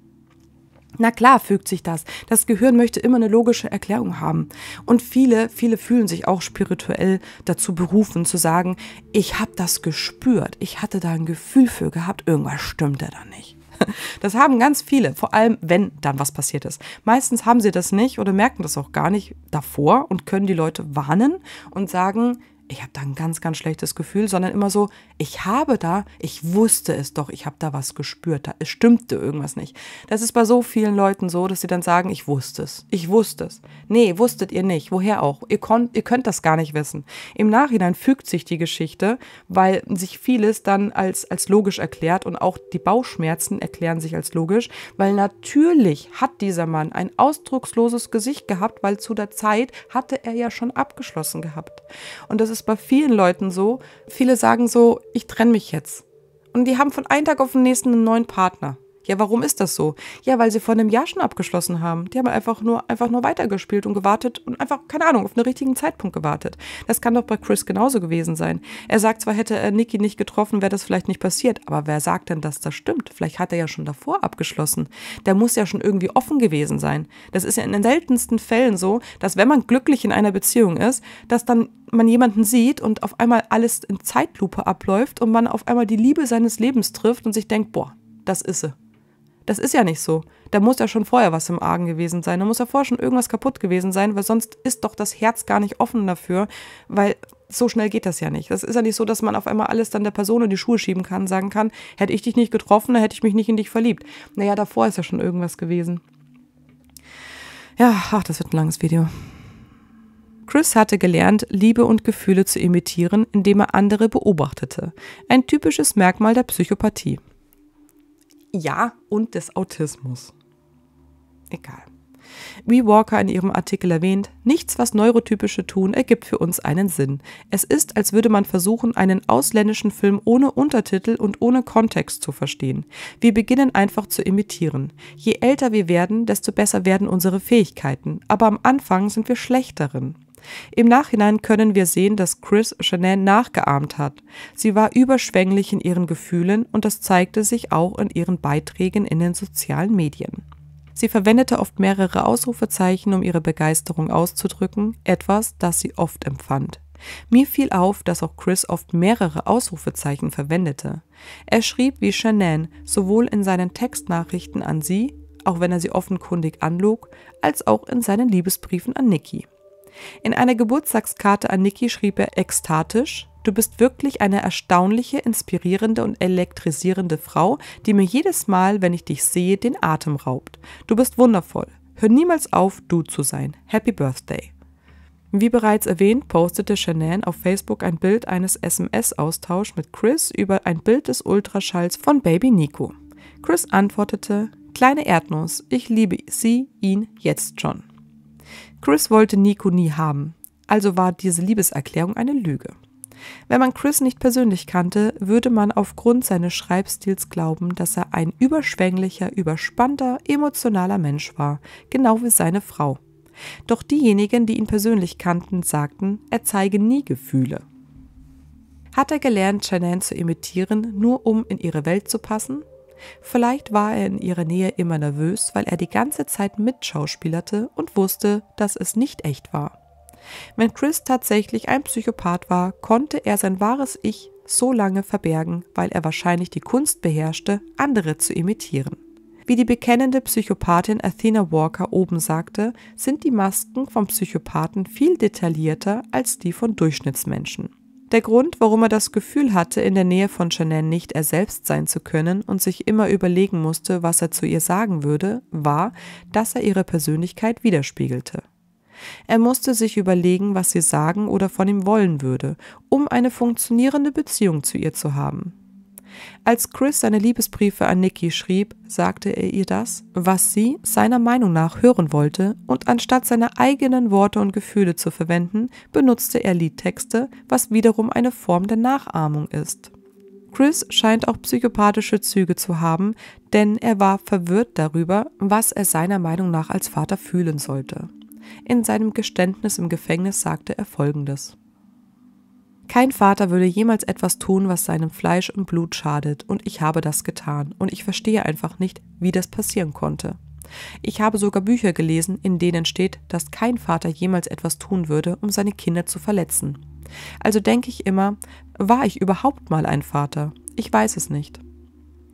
Na klar, fügt sich das. Das Gehirn möchte immer eine logische Erklärung haben. Und viele, viele fühlen sich auch spirituell dazu berufen, zu sagen, ich habe das gespürt, ich hatte da ein Gefühl für gehabt, irgendwas stimmte da nicht. Das haben ganz viele, vor allem wenn dann was passiert ist. Meistens haben sie das nicht oder merken das auch gar nicht davor und können die Leute warnen und sagen, ich habe da ein ganz, ganz schlechtes Gefühl, sondern immer so, ich habe da, ich wusste es doch, ich habe da was gespürt, da, es stimmte irgendwas nicht. Das ist bei so vielen Leuten so, dass sie dann sagen, ich wusste es, ich wusste es. Nee, wusstet ihr nicht, woher auch? Ihr, konnt, ihr könnt das gar nicht wissen. Im Nachhinein fügt sich die Geschichte, weil sich vieles dann als, als logisch erklärt und auch die Bauchschmerzen erklären sich als logisch, weil natürlich hat dieser Mann ein ausdrucksloses Gesicht gehabt, weil zu der Zeit hatte er ja schon abgeschlossen gehabt. Und das ist ist bei vielen Leuten so. Viele sagen so, ich trenne mich jetzt. Und die haben von einem Tag auf den nächsten einen neuen Partner. Ja, warum ist das so? Ja, weil sie vor einem Jahr schon abgeschlossen haben. Die haben einfach nur, einfach nur weitergespielt und gewartet und einfach, keine Ahnung, auf einen richtigen Zeitpunkt gewartet. Das kann doch bei Chris genauso gewesen sein. Er sagt zwar, hätte er Nikki nicht getroffen, wäre das vielleicht nicht passiert, aber wer sagt denn, dass das stimmt? Vielleicht hat er ja schon davor abgeschlossen. Der muss ja schon irgendwie offen gewesen sein. Das ist ja in den seltensten Fällen so, dass wenn man glücklich in einer Beziehung ist, dass dann man jemanden sieht und auf einmal alles in Zeitlupe abläuft und man auf einmal die Liebe seines Lebens trifft und sich denkt, boah, das ist sie. Das ist ja nicht so. Da muss ja schon vorher was im Argen gewesen sein. Da muss ja vorher schon irgendwas kaputt gewesen sein, weil sonst ist doch das Herz gar nicht offen dafür, weil so schnell geht das ja nicht. Das ist ja nicht so, dass man auf einmal alles dann der Person in die Schuhe schieben kann, sagen kann, hätte ich dich nicht getroffen, dann hätte ich mich nicht in dich verliebt. Naja, davor ist ja schon irgendwas gewesen. Ja, ach, das wird ein langes Video. Chris hatte gelernt, Liebe und Gefühle zu imitieren, indem er andere beobachtete. Ein typisches Merkmal der Psychopathie. Ja, und des Autismus. Egal. Wie Walker in ihrem Artikel erwähnt, nichts, was Neurotypische tun, ergibt für uns einen Sinn. Es ist, als würde man versuchen, einen ausländischen Film ohne Untertitel und ohne Kontext zu verstehen. Wir beginnen einfach zu imitieren. Je älter wir werden, desto besser werden unsere Fähigkeiten, aber am Anfang sind wir schlechteren. Im Nachhinein können wir sehen, dass Chris Janet nachgeahmt hat. Sie war überschwänglich in ihren Gefühlen und das zeigte sich auch in ihren Beiträgen in den sozialen Medien. Sie verwendete oft mehrere Ausrufezeichen, um ihre Begeisterung auszudrücken, etwas, das sie oft empfand. Mir fiel auf, dass auch Chris oft mehrere Ausrufezeichen verwendete. Er schrieb wie Shannon sowohl in seinen Textnachrichten an sie, auch wenn er sie offenkundig anlog, als auch in seinen Liebesbriefen an Nikki. In einer Geburtstagskarte an Niki schrieb er ekstatisch: Du bist wirklich eine erstaunliche, inspirierende und elektrisierende Frau, die mir jedes Mal, wenn ich dich sehe, den Atem raubt. Du bist wundervoll. Hör niemals auf, du zu sein. Happy Birthday. Wie bereits erwähnt, postete Shanann auf Facebook ein Bild eines SMS-Austauschs mit Chris über ein Bild des Ultraschalls von Baby Nico. Chris antwortete: Kleine Erdnuss, ich liebe sie, ihn jetzt schon. Chris wollte Nico nie haben, also war diese Liebeserklärung eine Lüge. Wenn man Chris nicht persönlich kannte, würde man aufgrund seines Schreibstils glauben, dass er ein überschwänglicher, überspannter, emotionaler Mensch war, genau wie seine Frau. Doch diejenigen, die ihn persönlich kannten, sagten, er zeige nie Gefühle. Hat er gelernt, Shannon zu imitieren, nur um in ihre Welt zu passen? Vielleicht war er in ihrer Nähe immer nervös, weil er die ganze Zeit mitschauspielerte und wusste, dass es nicht echt war. Wenn Chris tatsächlich ein Psychopath war, konnte er sein wahres Ich so lange verbergen, weil er wahrscheinlich die Kunst beherrschte, andere zu imitieren. Wie die bekennende Psychopathin Athena Walker oben sagte, sind die Masken von Psychopathen viel detaillierter als die von Durchschnittsmenschen. Der Grund, warum er das Gefühl hatte, in der Nähe von Chanel nicht er selbst sein zu können und sich immer überlegen musste, was er zu ihr sagen würde, war, dass er ihre Persönlichkeit widerspiegelte. Er musste sich überlegen, was sie sagen oder von ihm wollen würde, um eine funktionierende Beziehung zu ihr zu haben. Als Chris seine Liebesbriefe an Nikki schrieb, sagte er ihr das, was sie seiner Meinung nach hören wollte, und anstatt seine eigenen Worte und Gefühle zu verwenden, benutzte er Liedtexte, was wiederum eine Form der Nachahmung ist. Chris scheint auch psychopathische Züge zu haben, denn er war verwirrt darüber, was er seiner Meinung nach als Vater fühlen sollte. In seinem Geständnis im Gefängnis sagte er Folgendes. Kein Vater würde jemals etwas tun, was seinem Fleisch und Blut schadet, und ich habe das getan, und ich verstehe einfach nicht, wie das passieren konnte. Ich habe sogar Bücher gelesen, in denen steht, dass kein Vater jemals etwas tun würde, um seine Kinder zu verletzen. Also denke ich immer, war ich überhaupt mal ein Vater? Ich weiß es nicht.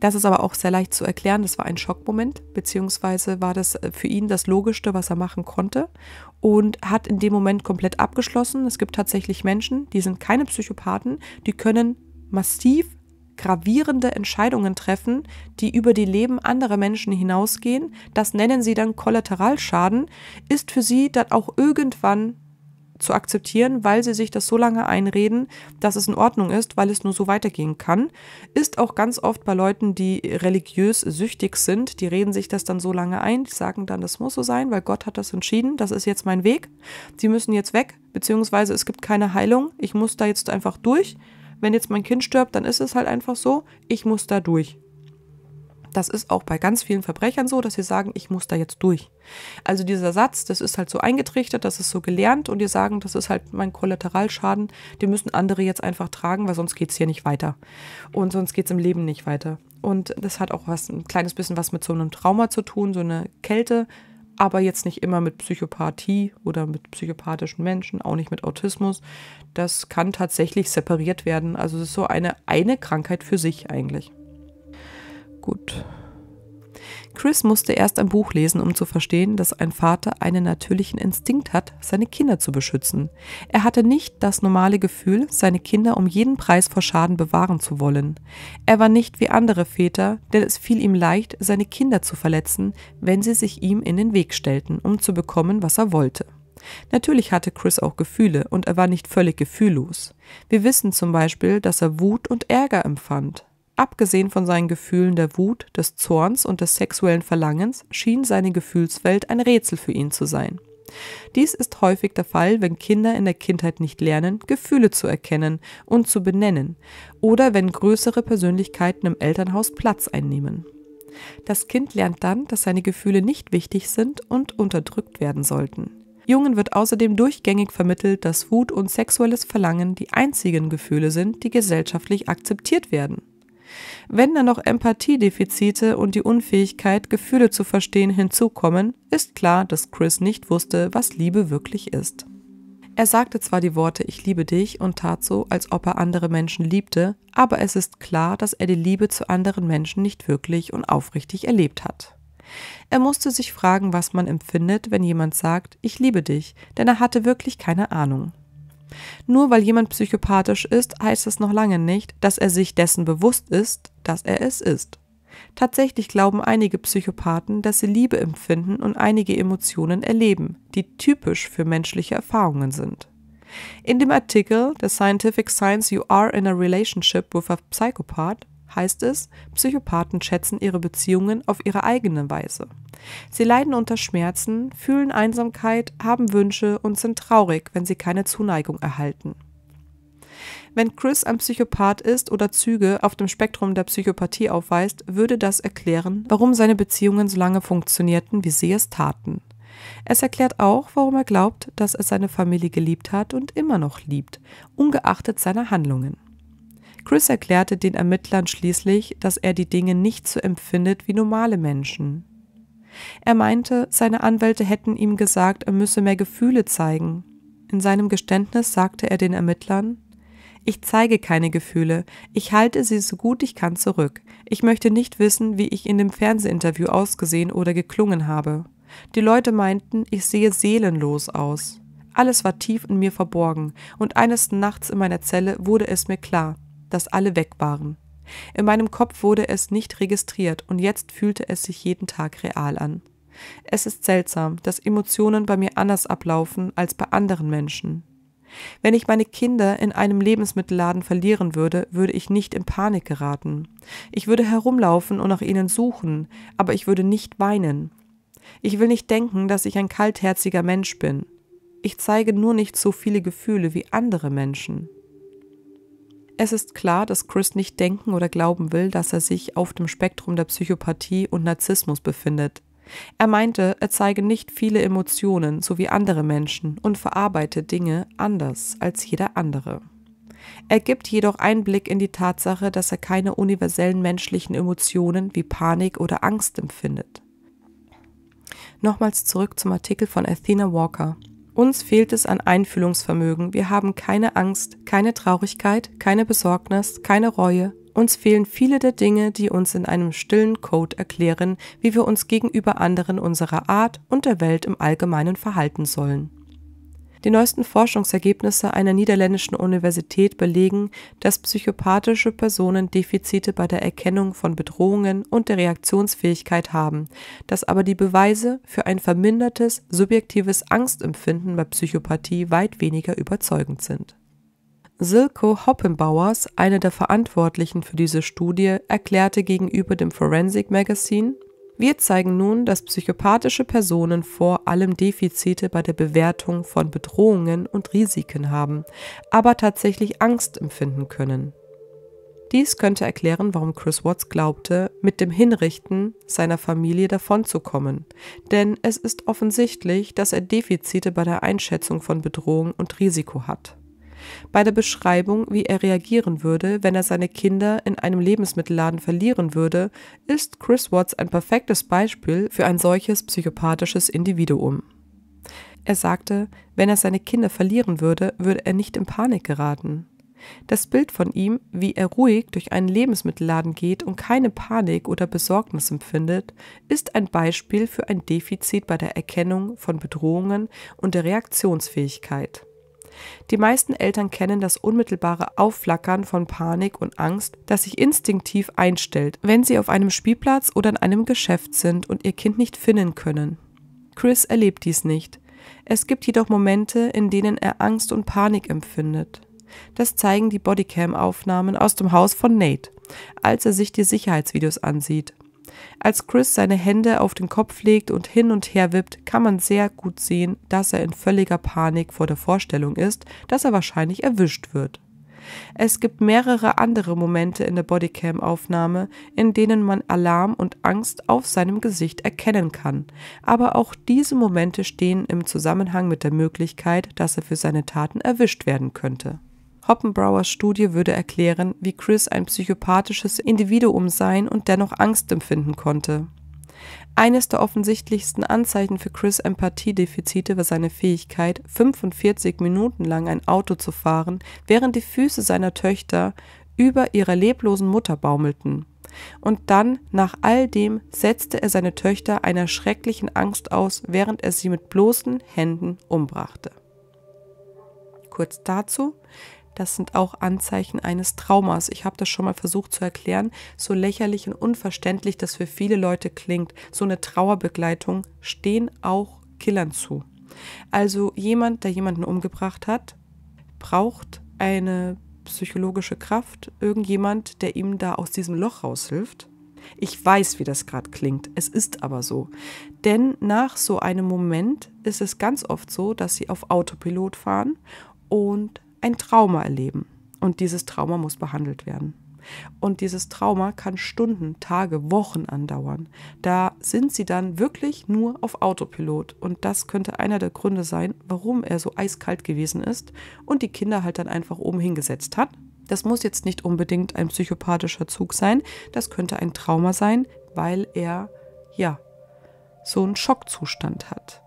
Das ist aber auch sehr leicht zu erklären. Das war ein Schockmoment, beziehungsweise war das äh, für ihn das Logischste, was er machen konnte und hat in dem Moment komplett abgeschlossen. Es gibt tatsächlich Menschen, die sind keine Psychopathen, die können massiv gravierende Entscheidungen treffen, die über die Leben anderer Menschen hinausgehen. Das nennen sie dann Kollateralschaden, ist für sie dann auch irgendwann zu akzeptieren, weil sie sich das so lange einreden, dass es in Ordnung ist, weil es nur so weitergehen kann. Ist auch ganz oft bei Leuten, die religiös süchtig sind, die reden sich das dann so lange ein, die sagen dann, das muss so sein, weil Gott hat das entschieden, das ist jetzt mein Weg, sie müssen jetzt weg, beziehungsweise es gibt keine Heilung, ich muss da jetzt einfach durch. Wenn jetzt mein Kind stirbt, dann ist es halt einfach so, ich muss da durch. Das ist auch bei ganz vielen Verbrechern so, dass sie sagen, ich muss da jetzt durch. Also dieser Satz, das ist halt so eingetrichtert, das ist so gelernt und die sagen, das ist halt mein Kollateralschaden, den müssen andere jetzt einfach tragen, weil sonst geht es hier nicht weiter. Und sonst geht es im Leben nicht weiter. Und das hat auch was, ein kleines bisschen was mit so einem Trauma zu tun, so eine Kälte, aber jetzt nicht immer mit Psychopathie oder mit psychopathischen Menschen, auch nicht mit Autismus. Das kann tatsächlich separiert werden. Also es ist so eine, eine Krankheit für sich eigentlich. Gut. Chris musste erst ein Buch lesen, um zu verstehen, dass ein Vater einen natürlichen Instinkt hat, seine Kinder zu beschützen. Er hatte nicht das normale Gefühl, seine Kinder um jeden Preis vor Schaden bewahren zu wollen. Er war nicht wie andere Väter, denn es fiel ihm leicht, seine Kinder zu verletzen, wenn sie sich ihm in den Weg stellten, um zu bekommen, was er wollte. Natürlich hatte Chris auch Gefühle und er war nicht völlig gefühllos. Wir wissen zum Beispiel, dass er Wut und Ärger empfand. Abgesehen von seinen Gefühlen der Wut, des Zorns und des sexuellen Verlangens schien seine Gefühlswelt ein Rätsel für ihn zu sein. Dies ist häufig der Fall, wenn Kinder in der Kindheit nicht lernen, Gefühle zu erkennen und zu benennen, oder wenn größere Persönlichkeiten im Elternhaus Platz einnehmen. Das Kind lernt dann, dass seine Gefühle nicht wichtig sind und unterdrückt werden sollten. Jungen wird außerdem durchgängig vermittelt, dass Wut und sexuelles Verlangen die einzigen Gefühle sind, die gesellschaftlich akzeptiert werden. Wenn dann noch Empathiedefizite und die Unfähigkeit, Gefühle zu verstehen, hinzukommen, ist klar, dass Chris nicht wusste, was Liebe wirklich ist. Er sagte zwar die Worte Ich liebe dich und tat so, als ob er andere Menschen liebte, aber es ist klar, dass er die Liebe zu anderen Menschen nicht wirklich und aufrichtig erlebt hat. Er musste sich fragen, was man empfindet, wenn jemand sagt Ich liebe dich, denn er hatte wirklich keine Ahnung. Nur weil jemand psychopathisch ist, heißt es noch lange nicht, dass er sich dessen bewusst ist, dass er es ist. Tatsächlich glauben einige Psychopathen, dass sie Liebe empfinden und einige Emotionen erleben, die typisch für menschliche Erfahrungen sind. In dem Artikel The Scientific Science You Are in a Relationship with a Psychopath heißt es, Psychopathen schätzen ihre Beziehungen auf ihre eigene Weise. Sie leiden unter Schmerzen, fühlen Einsamkeit, haben Wünsche und sind traurig, wenn sie keine Zuneigung erhalten. Wenn Chris ein Psychopath ist oder Züge auf dem Spektrum der Psychopathie aufweist, würde das erklären, warum seine Beziehungen so lange funktionierten, wie sie es taten. Es erklärt auch, warum er glaubt, dass er seine Familie geliebt hat und immer noch liebt, ungeachtet seiner Handlungen. Chris erklärte den Ermittlern schließlich, dass er die Dinge nicht so empfindet wie normale Menschen. Er meinte, seine Anwälte hätten ihm gesagt, er müsse mehr Gefühle zeigen. In seinem Geständnis sagte er den Ermittlern, ich zeige keine Gefühle, ich halte sie so gut ich kann zurück. Ich möchte nicht wissen, wie ich in dem Fernsehinterview ausgesehen oder geklungen habe. Die Leute meinten, ich sehe seelenlos aus. Alles war tief in mir verborgen, und eines Nachts in meiner Zelle wurde es mir klar, dass alle weg waren. In meinem Kopf wurde es nicht registriert und jetzt fühlte es sich jeden Tag real an. Es ist seltsam, dass Emotionen bei mir anders ablaufen als bei anderen Menschen. Wenn ich meine Kinder in einem Lebensmittelladen verlieren würde, würde ich nicht in Panik geraten. Ich würde herumlaufen und nach ihnen suchen, aber ich würde nicht weinen. Ich will nicht denken, dass ich ein kaltherziger Mensch bin. Ich zeige nur nicht so viele Gefühle wie andere Menschen. Es ist klar, dass Chris nicht denken oder glauben will, dass er sich auf dem Spektrum der Psychopathie und Narzissmus befindet. Er meinte, er zeige nicht viele Emotionen, so wie andere Menschen, und verarbeite Dinge anders als jeder andere. Er gibt jedoch Einblick in die Tatsache, dass er keine universellen menschlichen Emotionen wie Panik oder Angst empfindet. Nochmals zurück zum Artikel von Athena Walker. Uns fehlt es an Einfühlungsvermögen. Wir haben keine Angst, keine Traurigkeit, keine Besorgnis, keine Reue. Uns fehlen viele der Dinge, die uns in einem stillen Code erklären, wie wir uns gegenüber anderen unserer Art und der Welt im Allgemeinen verhalten sollen. Die neuesten Forschungsergebnisse einer niederländischen Universität belegen, dass psychopathische Personen Defizite bei der Erkennung von Bedrohungen und der Reaktionsfähigkeit haben, dass aber die Beweise für ein vermindertes subjektives Angstempfinden bei Psychopathie weit weniger überzeugend sind. Silko Hoppenbauers, einer der Verantwortlichen für diese Studie, erklärte gegenüber dem Forensic Magazine, wir zeigen nun, dass psychopathische Personen vor allem Defizite bei der Bewertung von Bedrohungen und Risiken haben, aber tatsächlich Angst empfinden können. Dies könnte erklären, warum Chris Watts glaubte, mit dem Hinrichten seiner Familie davonzukommen, denn es ist offensichtlich, dass er Defizite bei der Einschätzung von Bedrohung und Risiko hat. Bei der Beschreibung, wie er reagieren würde, wenn er seine Kinder in einem Lebensmittelladen verlieren würde, ist Chris Watts ein perfektes Beispiel für ein solches psychopathisches Individuum. Er sagte, wenn er seine Kinder verlieren würde, würde er nicht in Panik geraten. Das Bild von ihm, wie er ruhig durch einen Lebensmittelladen geht und keine Panik oder Besorgnis empfindet, ist ein Beispiel für ein Defizit bei der Erkennung von Bedrohungen und der Reaktionsfähigkeit. Die meisten Eltern kennen das unmittelbare Aufflackern von Panik und Angst, das sich instinktiv einstellt, wenn sie auf einem Spielplatz oder in einem Geschäft sind und ihr Kind nicht finden können. Chris erlebt dies nicht. Es gibt jedoch Momente, in denen er Angst und Panik empfindet. Das zeigen die Bodycam-Aufnahmen aus dem Haus von Nate, als er sich die Sicherheitsvideos ansieht. Als Chris seine Hände auf den Kopf legt und hin und her wippt, kann man sehr gut sehen, dass er in völliger Panik vor der Vorstellung ist, dass er wahrscheinlich erwischt wird. Es gibt mehrere andere Momente in der Bodycam-Aufnahme, in denen man Alarm und Angst auf seinem Gesicht erkennen kann. Aber auch diese Momente stehen im Zusammenhang mit der Möglichkeit, dass er für seine Taten erwischt werden könnte. Hoppenbrauers Studie würde erklären, wie Chris ein psychopathisches Individuum sein und dennoch Angst empfinden konnte. Eines der offensichtlichsten Anzeichen für Chris Empathiedefizite war seine Fähigkeit, 45 Minuten lang ein Auto zu fahren, während die Füße seiner Töchter über ihrer leblosen Mutter baumelten. Und dann, nach all dem, setzte er seine Töchter einer schrecklichen Angst aus, während er sie mit bloßen Händen umbrachte. Kurz dazu, das sind auch Anzeichen eines Traumas. Ich habe das schon mal versucht zu erklären, so lächerlich und unverständlich das für viele Leute klingt. So eine Trauerbegleitung stehen auch Killern zu. Also jemand, der jemanden umgebracht hat, braucht eine psychologische Kraft, irgendjemand, der ihm da aus diesem Loch raushilft. Ich weiß, wie das gerade klingt, es ist aber so. Denn nach so einem Moment ist es ganz oft so, dass sie auf Autopilot fahren und ein Trauma erleben und dieses Trauma muss behandelt werden. Und dieses Trauma kann Stunden, Tage, Wochen andauern. Da sind sie dann wirklich nur auf Autopilot. Und das könnte einer der Gründe sein, warum er so eiskalt gewesen ist und die Kinder halt dann einfach oben hingesetzt hat. Das muss jetzt nicht unbedingt ein psychopathischer Zug sein. Das könnte ein Trauma sein, weil er, ja, so einen Schockzustand hat.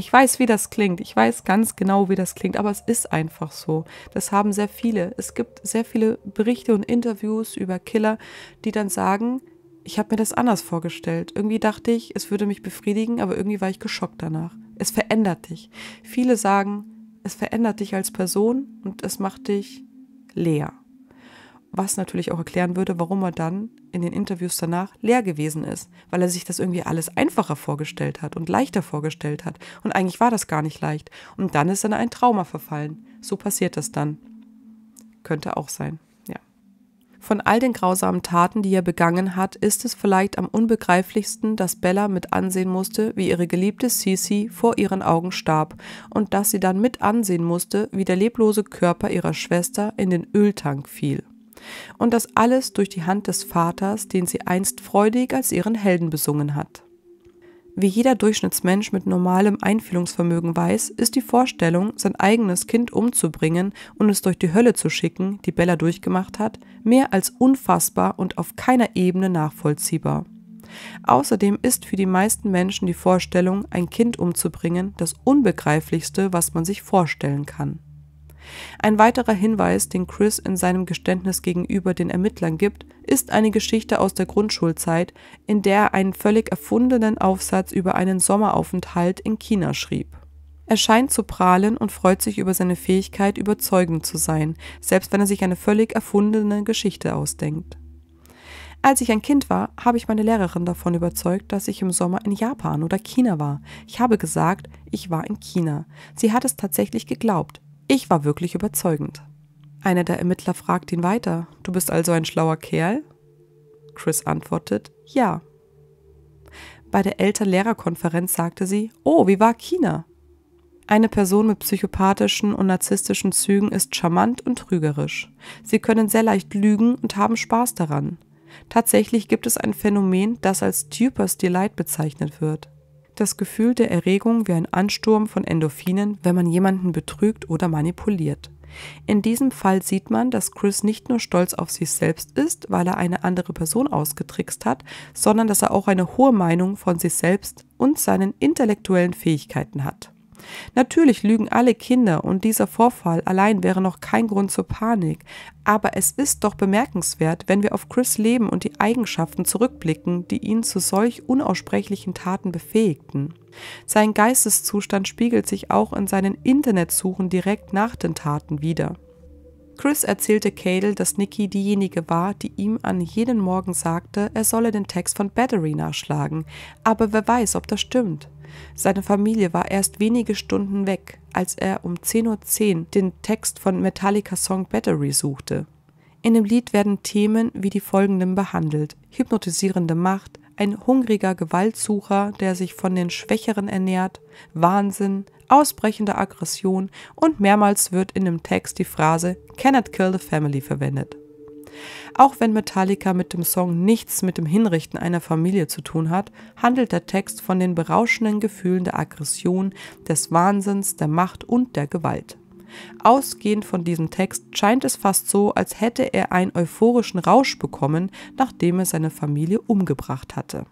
Ich weiß, wie das klingt. Ich weiß ganz genau, wie das klingt, aber es ist einfach so. Das haben sehr viele. Es gibt sehr viele Berichte und Interviews über Killer, die dann sagen, ich habe mir das anders vorgestellt. Irgendwie dachte ich, es würde mich befriedigen, aber irgendwie war ich geschockt danach. Es verändert dich. Viele sagen, es verändert dich als Person und es macht dich leer was natürlich auch erklären würde, warum er dann in den Interviews danach leer gewesen ist, weil er sich das irgendwie alles einfacher vorgestellt hat und leichter vorgestellt hat. Und eigentlich war das gar nicht leicht. Und dann ist er in ein Trauma verfallen. So passiert das dann. Könnte auch sein. Ja. Von all den grausamen Taten, die er begangen hat, ist es vielleicht am unbegreiflichsten, dass Bella mit ansehen musste, wie ihre geliebte Cici vor ihren Augen starb und dass sie dann mit ansehen musste, wie der leblose Körper ihrer Schwester in den Öltank fiel. Und das alles durch die Hand des Vaters, den sie einst freudig als ihren Helden besungen hat. Wie jeder Durchschnittsmensch mit normalem Einfühlungsvermögen weiß, ist die Vorstellung, sein eigenes Kind umzubringen und es durch die Hölle zu schicken, die Bella durchgemacht hat, mehr als unfassbar und auf keiner Ebene nachvollziehbar. Außerdem ist für die meisten Menschen die Vorstellung, ein Kind umzubringen, das Unbegreiflichste, was man sich vorstellen kann. Ein weiterer Hinweis, den Chris in seinem Geständnis gegenüber den Ermittlern gibt, ist eine Geschichte aus der Grundschulzeit, in der er einen völlig erfundenen Aufsatz über einen Sommeraufenthalt in China schrieb. Er scheint zu prahlen und freut sich über seine Fähigkeit, überzeugend zu sein, selbst wenn er sich eine völlig erfundene Geschichte ausdenkt. Als ich ein Kind war, habe ich meine Lehrerin davon überzeugt, dass ich im Sommer in Japan oder China war. Ich habe gesagt, ich war in China. Sie hat es tatsächlich geglaubt. Ich war wirklich überzeugend. Einer der Ermittler fragt ihn weiter, du bist also ein schlauer Kerl? Chris antwortet, ja. Bei der Eltern-Lehrer-Konferenz sagte sie, oh, wie war China? Eine Person mit psychopathischen und narzisstischen Zügen ist charmant und trügerisch. Sie können sehr leicht lügen und haben Spaß daran. Tatsächlich gibt es ein Phänomen, das als Dupers Delight bezeichnet wird das Gefühl der Erregung wie ein Ansturm von Endorphinen, wenn man jemanden betrügt oder manipuliert. In diesem Fall sieht man, dass Chris nicht nur stolz auf sich selbst ist, weil er eine andere Person ausgetrickst hat, sondern dass er auch eine hohe Meinung von sich selbst und seinen intellektuellen Fähigkeiten hat. Natürlich lügen alle Kinder und dieser Vorfall allein wäre noch kein Grund zur Panik, aber es ist doch bemerkenswert, wenn wir auf Chris Leben und die Eigenschaften zurückblicken, die ihn zu solch unaussprechlichen Taten befähigten. Sein Geisteszustand spiegelt sich auch in seinen Internetsuchen direkt nach den Taten wider. Chris erzählte Cadel, dass Nikki diejenige war, die ihm an jedem Morgen sagte, er solle den Text von Battery nachschlagen, aber wer weiß, ob das stimmt. Seine Familie war erst wenige Stunden weg, als er um 10.10 Uhr den Text von Metallica Song Battery suchte. In dem Lied werden Themen wie die folgenden behandelt: hypnotisierende Macht, ein hungriger Gewaltsucher, der sich von den Schwächeren ernährt, Wahnsinn, ausbrechender Aggression und mehrmals wird in dem Text die Phrase Cannot Kill the Family verwendet. Auch wenn Metallica mit dem Song nichts mit dem Hinrichten einer Familie zu tun hat, handelt der Text von den berauschenden Gefühlen der Aggression, des Wahnsinns, der Macht und der Gewalt. Ausgehend von diesem Text scheint es fast so, als hätte er einen euphorischen Rausch bekommen, nachdem er seine Familie umgebracht hatte.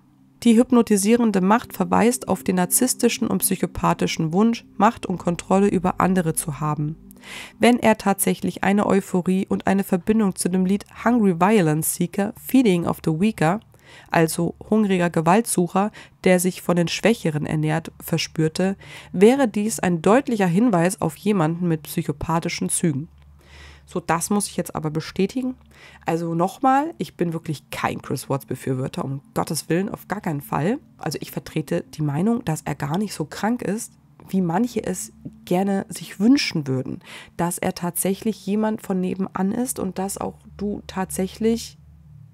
Die hypnotisierende Macht verweist auf den narzisstischen und psychopathischen Wunsch, Macht und Kontrolle über andere zu haben. Wenn er tatsächlich eine Euphorie und eine Verbindung zu dem Lied Hungry Violence Seeker, Feeding of the Weaker, also hungriger Gewaltsucher, der sich von den Schwächeren ernährt, verspürte, wäre dies ein deutlicher Hinweis auf jemanden mit psychopathischen Zügen. So, das muss ich jetzt aber bestätigen. Also nochmal, ich bin wirklich kein Chris Watts-Befürworter, um Gottes Willen, auf gar keinen Fall. Also ich vertrete die Meinung, dass er gar nicht so krank ist, wie manche es gerne sich wünschen würden. Dass er tatsächlich jemand von nebenan ist und dass auch du tatsächlich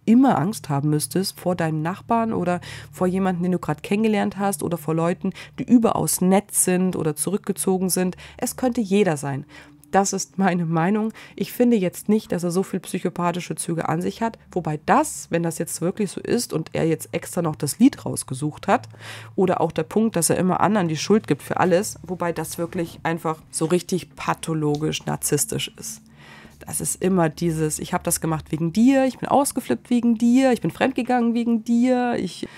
immer Angst haben müsstest vor deinem Nachbarn oder vor jemandem, den du gerade kennengelernt hast oder vor Leuten, die überaus nett sind oder zurückgezogen sind. Es könnte jeder sein. Das ist meine Meinung. Ich finde jetzt nicht, dass er so viel psychopathische Züge an sich hat. Wobei das, wenn das jetzt wirklich so ist und er jetzt extra noch das Lied rausgesucht hat, oder auch der Punkt, dass er immer anderen die Schuld gibt für alles, wobei das wirklich einfach so richtig pathologisch narzisstisch ist. Das ist immer dieses, ich habe das gemacht wegen dir, ich bin ausgeflippt wegen dir, ich bin fremdgegangen wegen dir, ich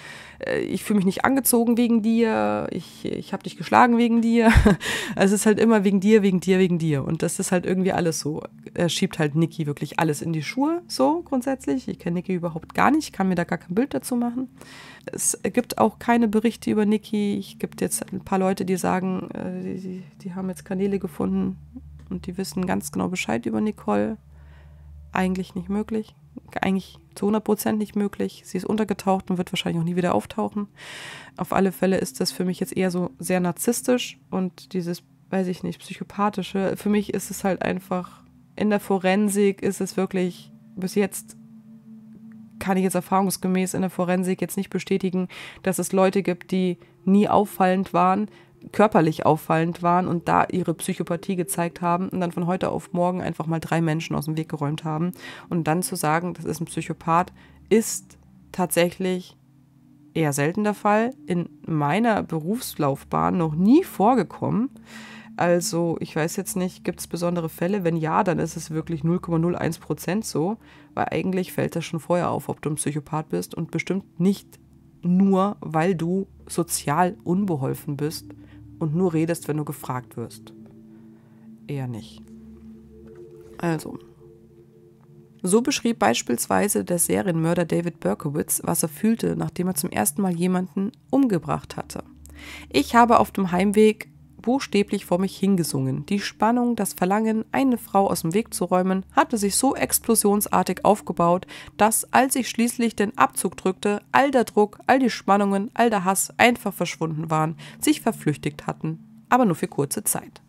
äh, ich fühle mich nicht angezogen wegen dir, ich, ich habe dich geschlagen wegen dir. Also es ist halt immer wegen dir, wegen dir, wegen dir. Und das ist halt irgendwie alles so. Er schiebt halt Niki wirklich alles in die Schuhe, so grundsätzlich. Ich kenne Niki überhaupt gar nicht, kann mir da gar kein Bild dazu machen. Es gibt auch keine Berichte über Niki. Es gibt jetzt ein paar Leute, die sagen, äh, die, die haben jetzt Kanäle gefunden und die wissen ganz genau Bescheid über Nicole eigentlich nicht möglich. Eigentlich zu 100 Prozent nicht möglich. Sie ist untergetaucht und wird wahrscheinlich auch nie wieder auftauchen. Auf alle Fälle ist das für mich jetzt eher so sehr narzisstisch und dieses, weiß ich nicht, psychopathische. Für mich ist es halt einfach, in der Forensik ist es wirklich, bis jetzt kann ich jetzt erfahrungsgemäß in der Forensik jetzt nicht bestätigen, dass es Leute gibt, die nie auffallend waren, körperlich auffallend waren und da ihre Psychopathie gezeigt haben und dann von heute auf morgen einfach mal drei Menschen aus dem Weg geräumt haben. Und dann zu sagen, das ist ein Psychopath, ist tatsächlich eher selten der Fall, in meiner Berufslaufbahn noch nie vorgekommen. Also, ich weiß jetzt nicht, gibt es besondere Fälle? Wenn ja, dann ist es wirklich 0,01 Prozent so, weil eigentlich fällt das schon vorher auf, ob du ein Psychopath bist und bestimmt nicht nur, weil du sozial unbeholfen bist und nur redest, wenn du gefragt wirst. Eher nicht. Also. So beschrieb beispielsweise der Serienmörder David Berkowitz, was er fühlte, nachdem er zum ersten Mal jemanden umgebracht hatte. Ich habe auf dem Heimweg buchstäblich vor mich hingesungen. Die Spannung, das Verlangen, eine Frau aus dem Weg zu räumen, hatte sich so explosionsartig aufgebaut, dass, als ich schließlich den Abzug drückte, all der Druck, all die Spannungen, all der Hass einfach verschwunden waren, sich verflüchtigt hatten. Aber nur für kurze Zeit.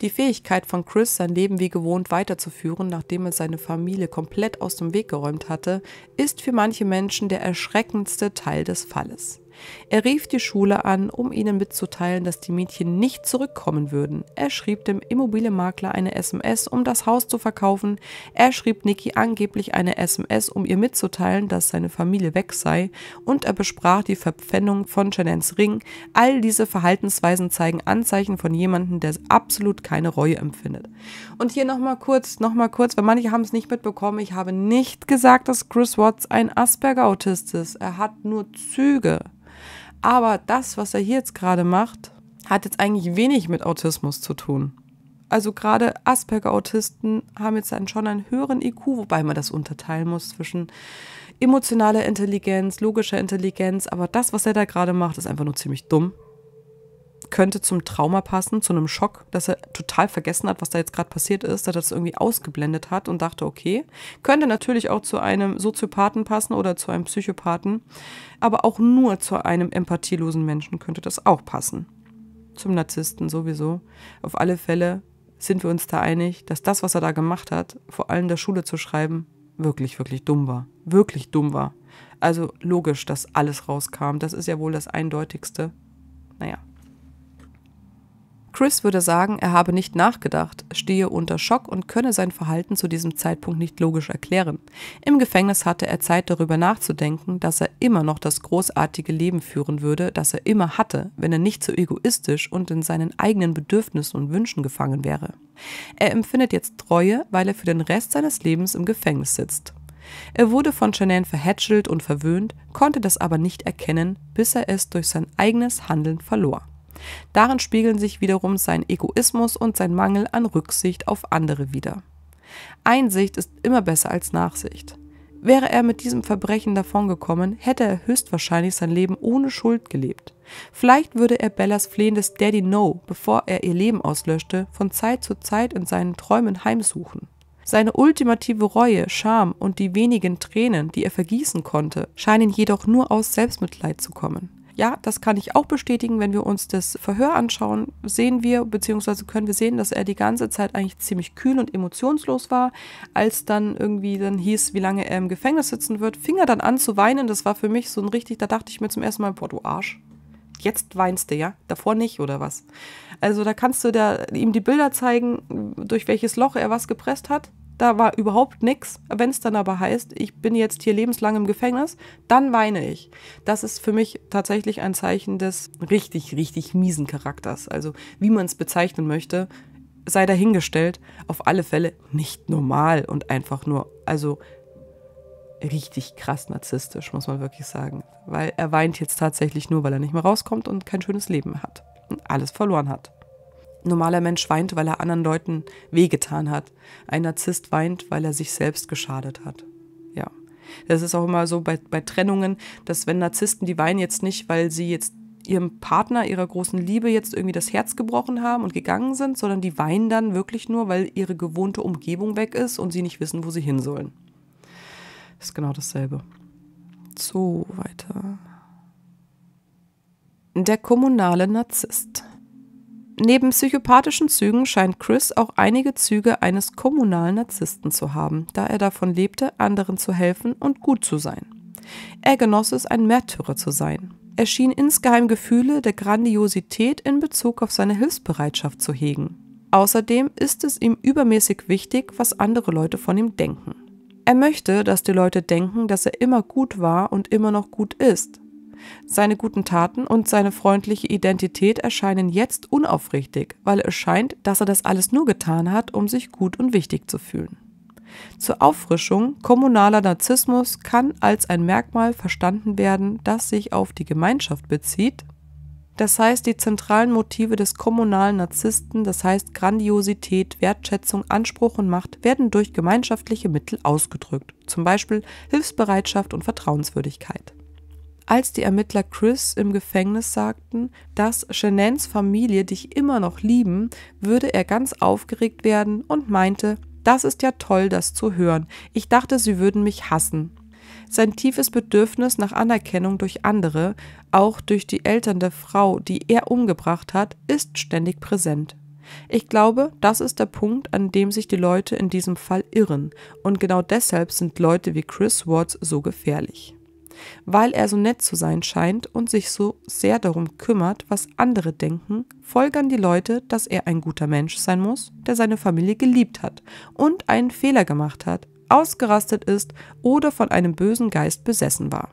Die Fähigkeit von Chris, sein Leben wie gewohnt weiterzuführen, nachdem er seine Familie komplett aus dem Weg geräumt hatte, ist für manche Menschen der erschreckendste Teil des Falles. Er rief die Schule an, um ihnen mitzuteilen, dass die Mädchen nicht zurückkommen würden. Er schrieb dem Immobilienmakler eine SMS, um das Haus zu verkaufen. Er schrieb Nikki angeblich eine SMS, um ihr mitzuteilen, dass seine Familie weg sei. Und er besprach die Verpfändung von Janens Ring. All diese Verhaltensweisen zeigen Anzeichen von jemandem, der absolut keine Reue empfindet. Und hier nochmal kurz, nochmal kurz, weil manche haben es nicht mitbekommen. Ich habe nicht gesagt, dass Chris Watts ein Asperger-Autist ist. Er hat nur Züge. Aber das, was er hier jetzt gerade macht, hat jetzt eigentlich wenig mit Autismus zu tun. Also gerade Asperger-Autisten haben jetzt dann schon einen höheren IQ, wobei man das unterteilen muss zwischen emotionaler Intelligenz, logischer Intelligenz. Aber das, was er da gerade macht, ist einfach nur ziemlich dumm könnte zum Trauma passen, zu einem Schock, dass er total vergessen hat, was da jetzt gerade passiert ist, dass er das irgendwie ausgeblendet hat und dachte, okay, könnte natürlich auch zu einem Soziopathen passen oder zu einem Psychopathen, aber auch nur zu einem empathielosen Menschen könnte das auch passen. Zum Narzissten sowieso. Auf alle Fälle sind wir uns da einig, dass das, was er da gemacht hat, vor allem der Schule zu schreiben, wirklich, wirklich dumm war. Wirklich dumm war. Also logisch, dass alles rauskam. Das ist ja wohl das Eindeutigste. Naja, Chris würde sagen, er habe nicht nachgedacht, stehe unter Schock und könne sein Verhalten zu diesem Zeitpunkt nicht logisch erklären. Im Gefängnis hatte er Zeit darüber nachzudenken, dass er immer noch das großartige Leben führen würde, das er immer hatte, wenn er nicht so egoistisch und in seinen eigenen Bedürfnissen und Wünschen gefangen wäre. Er empfindet jetzt Treue, weil er für den Rest seines Lebens im Gefängnis sitzt. Er wurde von Shanann verhätschelt und verwöhnt, konnte das aber nicht erkennen, bis er es durch sein eigenes Handeln verlor. Darin spiegeln sich wiederum sein Egoismus und sein Mangel an Rücksicht auf andere wider. Einsicht ist immer besser als Nachsicht. Wäre er mit diesem Verbrechen davongekommen, hätte er höchstwahrscheinlich sein Leben ohne Schuld gelebt. Vielleicht würde er Bellas flehendes Daddy No, bevor er ihr Leben auslöschte, von Zeit zu Zeit in seinen Träumen heimsuchen. Seine ultimative Reue, Scham und die wenigen Tränen, die er vergießen konnte, scheinen jedoch nur aus Selbstmitleid zu kommen. Ja, das kann ich auch bestätigen, wenn wir uns das Verhör anschauen, sehen wir bzw. können wir sehen, dass er die ganze Zeit eigentlich ziemlich kühl und emotionslos war. Als dann irgendwie dann hieß, wie lange er im Gefängnis sitzen wird, fing er dann an zu weinen. Das war für mich so ein richtig, da dachte ich mir zum ersten Mal, boah, du Arsch. Jetzt weinst du, ja? Davor nicht, oder was? Also da kannst du der, ihm die Bilder zeigen, durch welches Loch er was gepresst hat da war überhaupt nichts. Wenn es dann aber heißt, ich bin jetzt hier lebenslang im Gefängnis, dann weine ich. Das ist für mich tatsächlich ein Zeichen des richtig, richtig miesen Charakters. Also wie man es bezeichnen möchte, sei dahingestellt. Auf alle Fälle nicht normal und einfach nur, also richtig krass narzisstisch, muss man wirklich sagen. Weil er weint jetzt tatsächlich nur, weil er nicht mehr rauskommt und kein schönes Leben hat. Und alles verloren hat normaler Mensch weint, weil er anderen Leuten wehgetan hat. Ein Narzisst weint, weil er sich selbst geschadet hat. Ja. Das ist auch immer so bei, bei Trennungen, dass wenn Narzissten, die weinen jetzt nicht, weil sie jetzt ihrem Partner, ihrer großen Liebe jetzt irgendwie das Herz gebrochen haben und gegangen sind, sondern die weinen dann wirklich nur, weil ihre gewohnte Umgebung weg ist und sie nicht wissen, wo sie hin sollen. Das ist genau dasselbe. So, weiter. Der kommunale Narzisst. Neben psychopathischen Zügen scheint Chris auch einige Züge eines kommunalen Narzissten zu haben, da er davon lebte, anderen zu helfen und gut zu sein. Er genoss es, ein Märtyrer zu sein. Er schien insgeheim Gefühle der Grandiosität in Bezug auf seine Hilfsbereitschaft zu hegen. Außerdem ist es ihm übermäßig wichtig, was andere Leute von ihm denken. Er möchte, dass die Leute denken, dass er immer gut war und immer noch gut ist, seine guten Taten und seine freundliche Identität erscheinen jetzt unaufrichtig, weil es scheint, dass er das alles nur getan hat, um sich gut und wichtig zu fühlen. Zur Auffrischung, kommunaler Narzissmus kann als ein Merkmal verstanden werden, das sich auf die Gemeinschaft bezieht. Das heißt, die zentralen Motive des kommunalen Narzissten, das heißt Grandiosität, Wertschätzung, Anspruch und Macht, werden durch gemeinschaftliche Mittel ausgedrückt, zum Beispiel Hilfsbereitschaft und Vertrauenswürdigkeit als die Ermittler Chris im Gefängnis sagten, dass Shenans Familie dich immer noch lieben, würde er ganz aufgeregt werden und meinte, das ist ja toll, das zu hören. Ich dachte, sie würden mich hassen. Sein tiefes Bedürfnis nach Anerkennung durch andere, auch durch die Eltern der Frau, die er umgebracht hat, ist ständig präsent. Ich glaube, das ist der Punkt, an dem sich die Leute in diesem Fall irren, und genau deshalb sind Leute wie Chris Watts so gefährlich. Weil er so nett zu sein scheint und sich so sehr darum kümmert, was andere denken, folgern die Leute, dass er ein guter Mensch sein muss, der seine Familie geliebt hat und einen Fehler gemacht hat, ausgerastet ist oder von einem bösen Geist besessen war.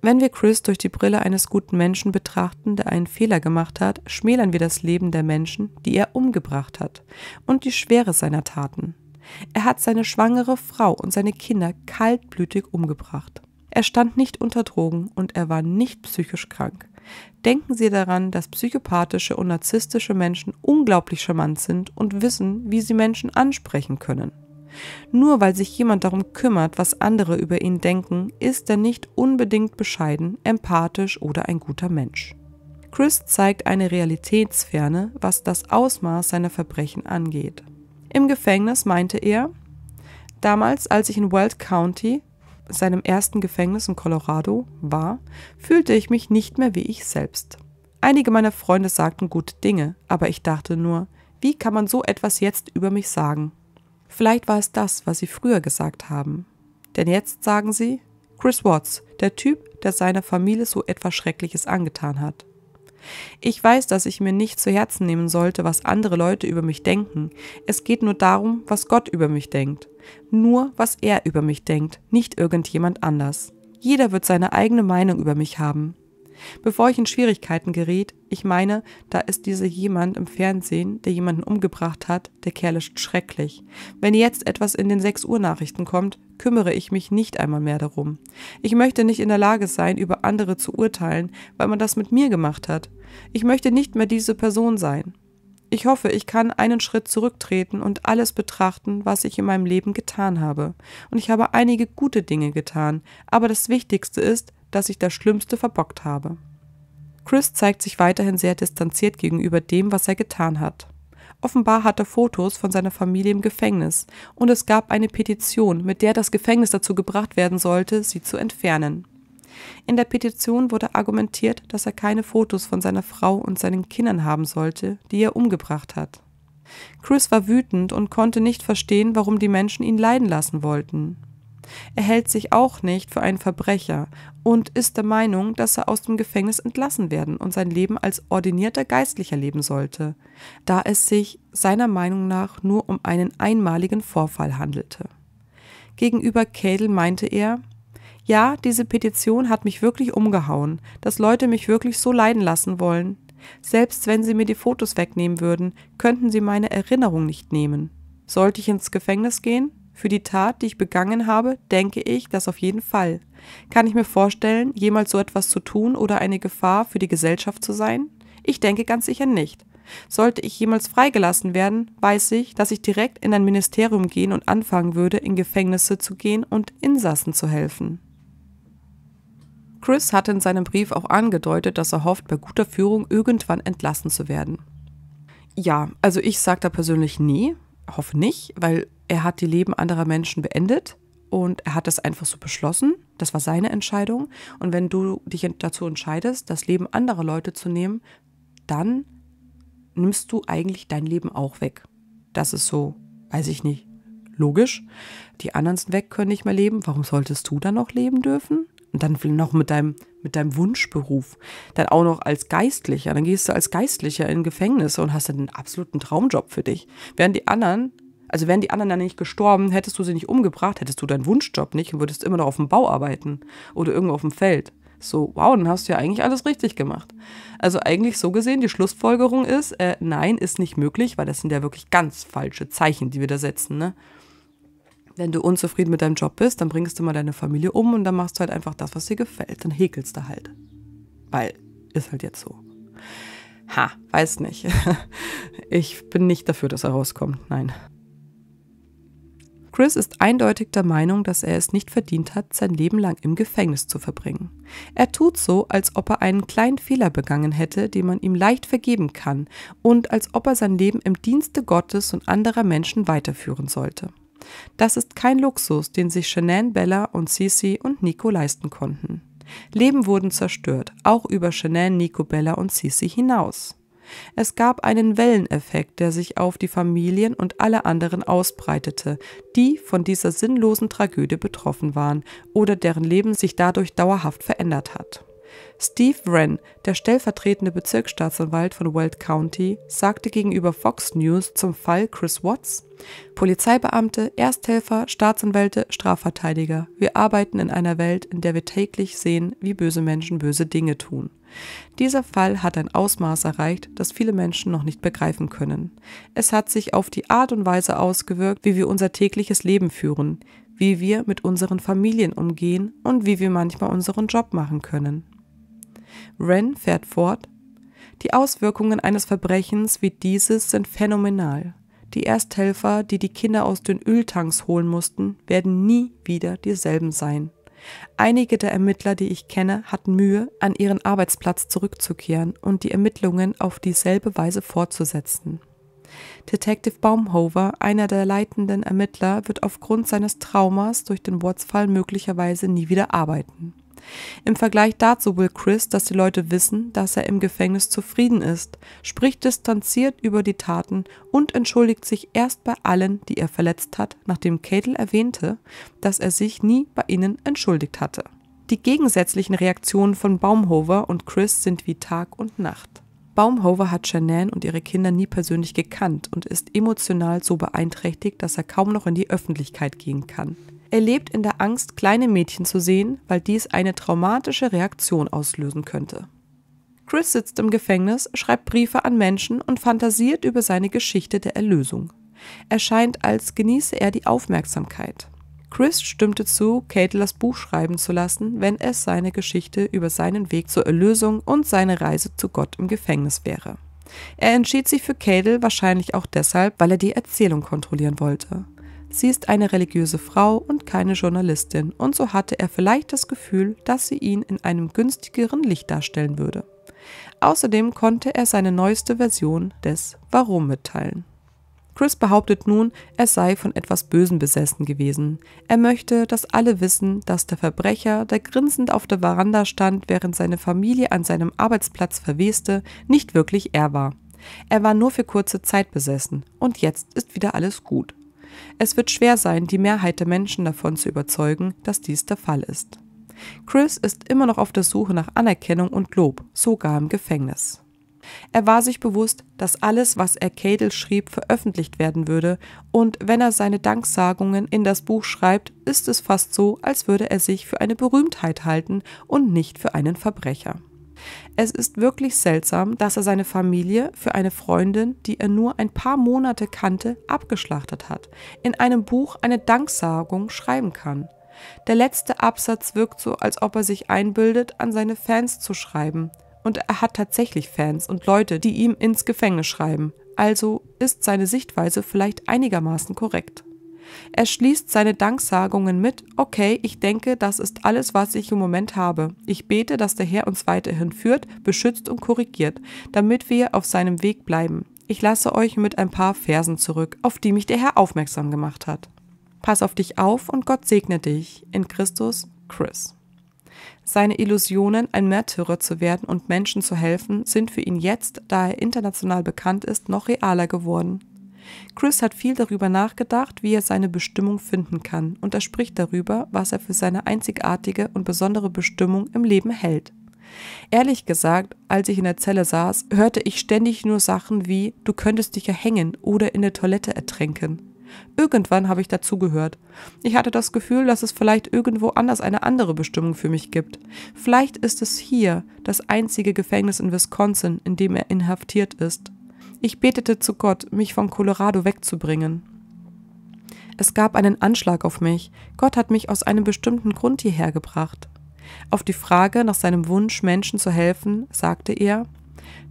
Wenn wir Chris durch die Brille eines guten Menschen betrachten, der einen Fehler gemacht hat, schmälern wir das Leben der Menschen, die er umgebracht hat, und die Schwere seiner Taten. Er hat seine schwangere Frau und seine Kinder kaltblütig umgebracht. Er stand nicht unter Drogen und er war nicht psychisch krank. Denken Sie daran, dass psychopathische und narzisstische Menschen unglaublich charmant sind und wissen, wie sie Menschen ansprechen können. Nur weil sich jemand darum kümmert, was andere über ihn denken, ist er nicht unbedingt bescheiden, empathisch oder ein guter Mensch. Chris zeigt eine Realitätsferne, was das Ausmaß seiner Verbrechen angeht. Im Gefängnis meinte er, Damals, als ich in Weld County, seinem ersten Gefängnis in Colorado war, fühlte ich mich nicht mehr wie ich selbst. Einige meiner Freunde sagten gute Dinge, aber ich dachte nur, wie kann man so etwas jetzt über mich sagen? Vielleicht war es das, was sie früher gesagt haben. Denn jetzt sagen sie, Chris Watts, der Typ, der seiner Familie so etwas Schreckliches angetan hat. Ich weiß, dass ich mir nicht zu Herzen nehmen sollte, was andere Leute über mich denken. Es geht nur darum, was Gott über mich denkt. Nur, was er über mich denkt, nicht irgendjemand anders. Jeder wird seine eigene Meinung über mich haben. Bevor ich in Schwierigkeiten geriet, ich meine, da ist dieser jemand im Fernsehen, der jemanden umgebracht hat, der Kerl ist schrecklich. Wenn jetzt etwas in den 6 Uhr Nachrichten kommt, kümmere ich mich nicht einmal mehr darum. Ich möchte nicht in der Lage sein, über andere zu urteilen, weil man das mit mir gemacht hat. Ich möchte nicht mehr diese Person sein. Ich hoffe, ich kann einen Schritt zurücktreten und alles betrachten, was ich in meinem Leben getan habe. Und ich habe einige gute Dinge getan, aber das Wichtigste ist, dass ich das Schlimmste verbockt habe. Chris zeigt sich weiterhin sehr distanziert gegenüber dem, was er getan hat. Offenbar hat er Fotos von seiner Familie im Gefängnis und es gab eine Petition, mit der das Gefängnis dazu gebracht werden sollte, sie zu entfernen. In der Petition wurde argumentiert, dass er keine Fotos von seiner Frau und seinen Kindern haben sollte, die er umgebracht hat. Chris war wütend und konnte nicht verstehen, warum die Menschen ihn leiden lassen wollten. Er hält sich auch nicht für einen Verbrecher und ist der Meinung, dass er aus dem Gefängnis entlassen werden und sein Leben als ordinierter Geistlicher leben sollte, da es sich seiner Meinung nach nur um einen einmaligen Vorfall handelte. Gegenüber Kädel meinte er, ja, diese Petition hat mich wirklich umgehauen, dass Leute mich wirklich so leiden lassen wollen. Selbst wenn sie mir die Fotos wegnehmen würden, könnten sie meine Erinnerung nicht nehmen. Sollte ich ins Gefängnis gehen? Für die Tat, die ich begangen habe, denke ich das auf jeden Fall. Kann ich mir vorstellen, jemals so etwas zu tun oder eine Gefahr für die Gesellschaft zu sein? Ich denke ganz sicher nicht. Sollte ich jemals freigelassen werden, weiß ich, dass ich direkt in ein Ministerium gehen und anfangen würde, in Gefängnisse zu gehen und Insassen zu helfen. Chris hatte in seinem Brief auch angedeutet, dass er hofft, bei guter Führung irgendwann entlassen zu werden. Ja, also ich sag da persönlich nie, hoffe nicht, weil er hat die Leben anderer Menschen beendet und er hat das einfach so beschlossen. Das war seine Entscheidung. Und wenn du dich dazu entscheidest, das Leben anderer Leute zu nehmen, dann nimmst du eigentlich dein Leben auch weg. Das ist so, weiß ich nicht, logisch. Die anderen sind weg, können nicht mehr leben. Warum solltest du dann noch leben dürfen? Und dann noch mit deinem, mit deinem Wunschberuf. Dann auch noch als Geistlicher. Dann gehst du als Geistlicher in Gefängnisse und hast dann einen absoluten Traumjob für dich. Während die anderen also wären die anderen dann nicht gestorben, hättest du sie nicht umgebracht, hättest du deinen Wunschjob nicht und würdest immer noch auf dem Bau arbeiten oder irgendwo auf dem Feld. So, wow, dann hast du ja eigentlich alles richtig gemacht. Also eigentlich so gesehen, die Schlussfolgerung ist, äh, nein, ist nicht möglich, weil das sind ja wirklich ganz falsche Zeichen, die wir da setzen, ne? Wenn du unzufrieden mit deinem Job bist, dann bringst du mal deine Familie um und dann machst du halt einfach das, was dir gefällt. Dann häkelst du halt. Weil, ist halt jetzt so. Ha, weiß nicht. Ich bin nicht dafür, dass er rauskommt, nein. Chris ist eindeutig der Meinung, dass er es nicht verdient hat, sein Leben lang im Gefängnis zu verbringen. Er tut so, als ob er einen kleinen Fehler begangen hätte, den man ihm leicht vergeben kann, und als ob er sein Leben im Dienste Gottes und anderer Menschen weiterführen sollte. Das ist kein Luxus, den sich Shanann, Bella und Cici und Nico leisten konnten. Leben wurden zerstört, auch über Shanann, Nico, Bella und Cici hinaus. Es gab einen Welleneffekt, der sich auf die Familien und alle anderen ausbreitete, die von dieser sinnlosen Tragödie betroffen waren oder deren Leben sich dadurch dauerhaft verändert hat. Steve Wren, der stellvertretende Bezirksstaatsanwalt von Weld County, sagte gegenüber Fox News zum Fall Chris Watts, Polizeibeamte, Ersthelfer, Staatsanwälte, Strafverteidiger, wir arbeiten in einer Welt, in der wir täglich sehen, wie böse Menschen böse Dinge tun. Dieser Fall hat ein Ausmaß erreicht, das viele Menschen noch nicht begreifen können. Es hat sich auf die Art und Weise ausgewirkt, wie wir unser tägliches Leben führen, wie wir mit unseren Familien umgehen und wie wir manchmal unseren Job machen können. Wren fährt fort, die Auswirkungen eines Verbrechens wie dieses sind phänomenal. Die Ersthelfer, die die Kinder aus den Öltanks holen mussten, werden nie wieder dieselben sein. Einige der Ermittler, die ich kenne, hatten Mühe, an ihren Arbeitsplatz zurückzukehren und die Ermittlungen auf dieselbe Weise fortzusetzen. Detective Baumhover, einer der leitenden Ermittler, wird aufgrund seines Traumas durch den Wortsfall möglicherweise nie wieder arbeiten. Im Vergleich dazu will Chris, dass die Leute wissen, dass er im Gefängnis zufrieden ist, spricht distanziert über die Taten und entschuldigt sich erst bei allen, die er verletzt hat, nachdem Cadel erwähnte, dass er sich nie bei ihnen entschuldigt hatte. Die gegensätzlichen Reaktionen von Baumhover und Chris sind wie Tag und Nacht. Baumhover hat Shanann und ihre Kinder nie persönlich gekannt und ist emotional so beeinträchtigt, dass er kaum noch in die Öffentlichkeit gehen kann. Er lebt in der Angst, kleine Mädchen zu sehen, weil dies eine traumatische Reaktion auslösen könnte. Chris sitzt im Gefängnis, schreibt Briefe an Menschen und fantasiert über seine Geschichte der Erlösung. Er scheint, als genieße er die Aufmerksamkeit. Chris stimmte zu, Kate das Buch schreiben zu lassen, wenn es seine Geschichte über seinen Weg zur Erlösung und seine Reise zu Gott im Gefängnis wäre. Er entschied sich für Cadel wahrscheinlich auch deshalb, weil er die Erzählung kontrollieren wollte. Sie ist eine religiöse Frau und keine Journalistin, und so hatte er vielleicht das Gefühl, dass sie ihn in einem günstigeren Licht darstellen würde. Außerdem konnte er seine neueste Version des Warum mitteilen. Chris behauptet nun, er sei von etwas Bösen besessen gewesen. Er möchte, dass alle wissen, dass der Verbrecher, der grinsend auf der Veranda stand, während seine Familie an seinem Arbeitsplatz verweste, nicht wirklich er war. Er war nur für kurze Zeit besessen und jetzt ist wieder alles gut. Es wird schwer sein, die Mehrheit der Menschen davon zu überzeugen, dass dies der Fall ist. Chris ist immer noch auf der Suche nach Anerkennung und Lob, sogar im Gefängnis. Er war sich bewusst, dass alles, was er Cadel schrieb, veröffentlicht werden würde, und wenn er seine Danksagungen in das Buch schreibt, ist es fast so, als würde er sich für eine Berühmtheit halten und nicht für einen Verbrecher. Es ist wirklich seltsam, dass er seine Familie für eine Freundin, die er nur ein paar Monate kannte, abgeschlachtet hat, in einem Buch eine Danksagung schreiben kann. Der letzte Absatz wirkt so, als ob er sich einbildet, an seine Fans zu schreiben. Und er hat tatsächlich Fans und Leute, die ihm ins Gefängnis schreiben. Also ist seine Sichtweise vielleicht einigermaßen korrekt. Er schließt seine Danksagungen mit, okay, ich denke, das ist alles, was ich im Moment habe. Ich bete, dass der Herr uns weiterhin führt, beschützt und korrigiert, damit wir auf seinem Weg bleiben. Ich lasse euch mit ein paar Versen zurück, auf die mich der Herr aufmerksam gemacht hat. Pass auf dich auf und Gott segne dich. In Christus, Chris. Seine Illusionen, ein Märtyrer zu werden und Menschen zu helfen, sind für ihn jetzt, da er international bekannt ist, noch realer geworden. Chris hat viel darüber nachgedacht, wie er seine Bestimmung finden kann, und er spricht darüber, was er für seine einzigartige und besondere Bestimmung im Leben hält. Ehrlich gesagt, als ich in der Zelle saß, hörte ich ständig nur Sachen wie du könntest dich erhängen oder in der Toilette ertränken. Irgendwann habe ich dazugehört. Ich hatte das Gefühl, dass es vielleicht irgendwo anders eine andere Bestimmung für mich gibt. Vielleicht ist es hier das einzige Gefängnis in Wisconsin, in dem er inhaftiert ist. Ich betete zu Gott, mich von Colorado wegzubringen. Es gab einen Anschlag auf mich. Gott hat mich aus einem bestimmten Grund hierher gebracht. Auf die Frage nach seinem Wunsch, Menschen zu helfen, sagte er,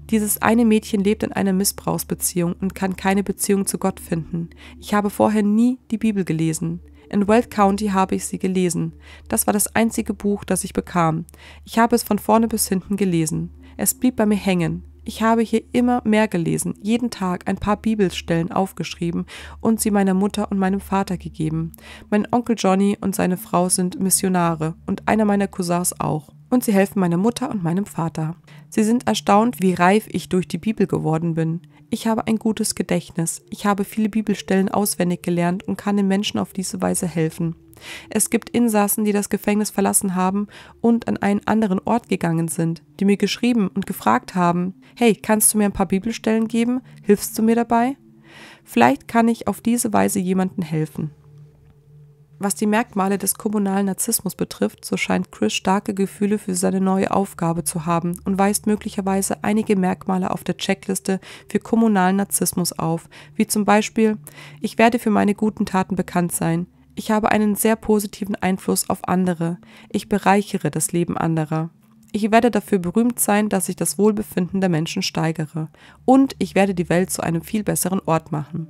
dieses eine Mädchen lebt in einer Missbrauchsbeziehung und kann keine Beziehung zu Gott finden. Ich habe vorher nie die Bibel gelesen. In Weld County habe ich sie gelesen. Das war das einzige Buch, das ich bekam. Ich habe es von vorne bis hinten gelesen. Es blieb bei mir hängen. Ich habe hier immer mehr gelesen, jeden Tag ein paar Bibelstellen aufgeschrieben und sie meiner Mutter und meinem Vater gegeben. Mein Onkel Johnny und seine Frau sind Missionare und einer meiner Cousins auch. Und sie helfen meiner Mutter und meinem Vater. Sie sind erstaunt, wie reif ich durch die Bibel geworden bin. Ich habe ein gutes Gedächtnis. Ich habe viele Bibelstellen auswendig gelernt und kann den Menschen auf diese Weise helfen. Es gibt Insassen, die das Gefängnis verlassen haben und an einen anderen Ort gegangen sind, die mir geschrieben und gefragt haben, hey, kannst du mir ein paar Bibelstellen geben? Hilfst du mir dabei? Vielleicht kann ich auf diese Weise jemandem helfen. Was die Merkmale des kommunalen Narzissmus betrifft, so scheint Chris starke Gefühle für seine neue Aufgabe zu haben und weist möglicherweise einige Merkmale auf der Checkliste für kommunalen Narzissmus auf, wie zum Beispiel, ich werde für meine guten Taten bekannt sein, ich habe einen sehr positiven Einfluss auf andere. Ich bereichere das Leben anderer. Ich werde dafür berühmt sein, dass ich das Wohlbefinden der Menschen steigere. Und ich werde die Welt zu einem viel besseren Ort machen.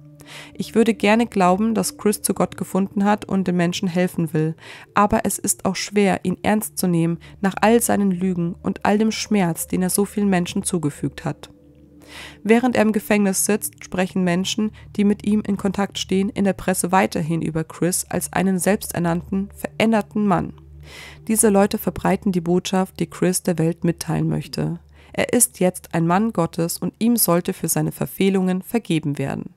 Ich würde gerne glauben, dass Chris zu Gott gefunden hat und den Menschen helfen will, aber es ist auch schwer, ihn ernst zu nehmen nach all seinen Lügen und all dem Schmerz, den er so vielen Menschen zugefügt hat. Während er im Gefängnis sitzt, sprechen Menschen, die mit ihm in Kontakt stehen, in der Presse weiterhin über Chris als einen selbsternannten, veränderten Mann. Diese Leute verbreiten die Botschaft, die Chris der Welt mitteilen möchte. Er ist jetzt ein Mann Gottes und ihm sollte für seine Verfehlungen vergeben werden.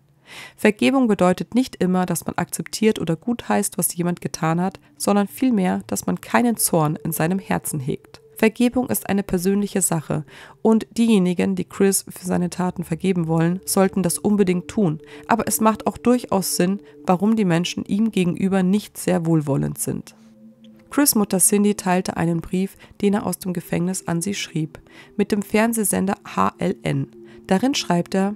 Vergebung bedeutet nicht immer, dass man akzeptiert oder gutheißt, was jemand getan hat, sondern vielmehr, dass man keinen Zorn in seinem Herzen hegt. Vergebung ist eine persönliche Sache und diejenigen, die Chris für seine Taten vergeben wollen, sollten das unbedingt tun. Aber es macht auch durchaus Sinn, warum die Menschen ihm gegenüber nicht sehr wohlwollend sind. Chris Mutter Cindy teilte einen Brief, den er aus dem Gefängnis an sie schrieb, mit dem Fernsehsender HLN. Darin schreibt er,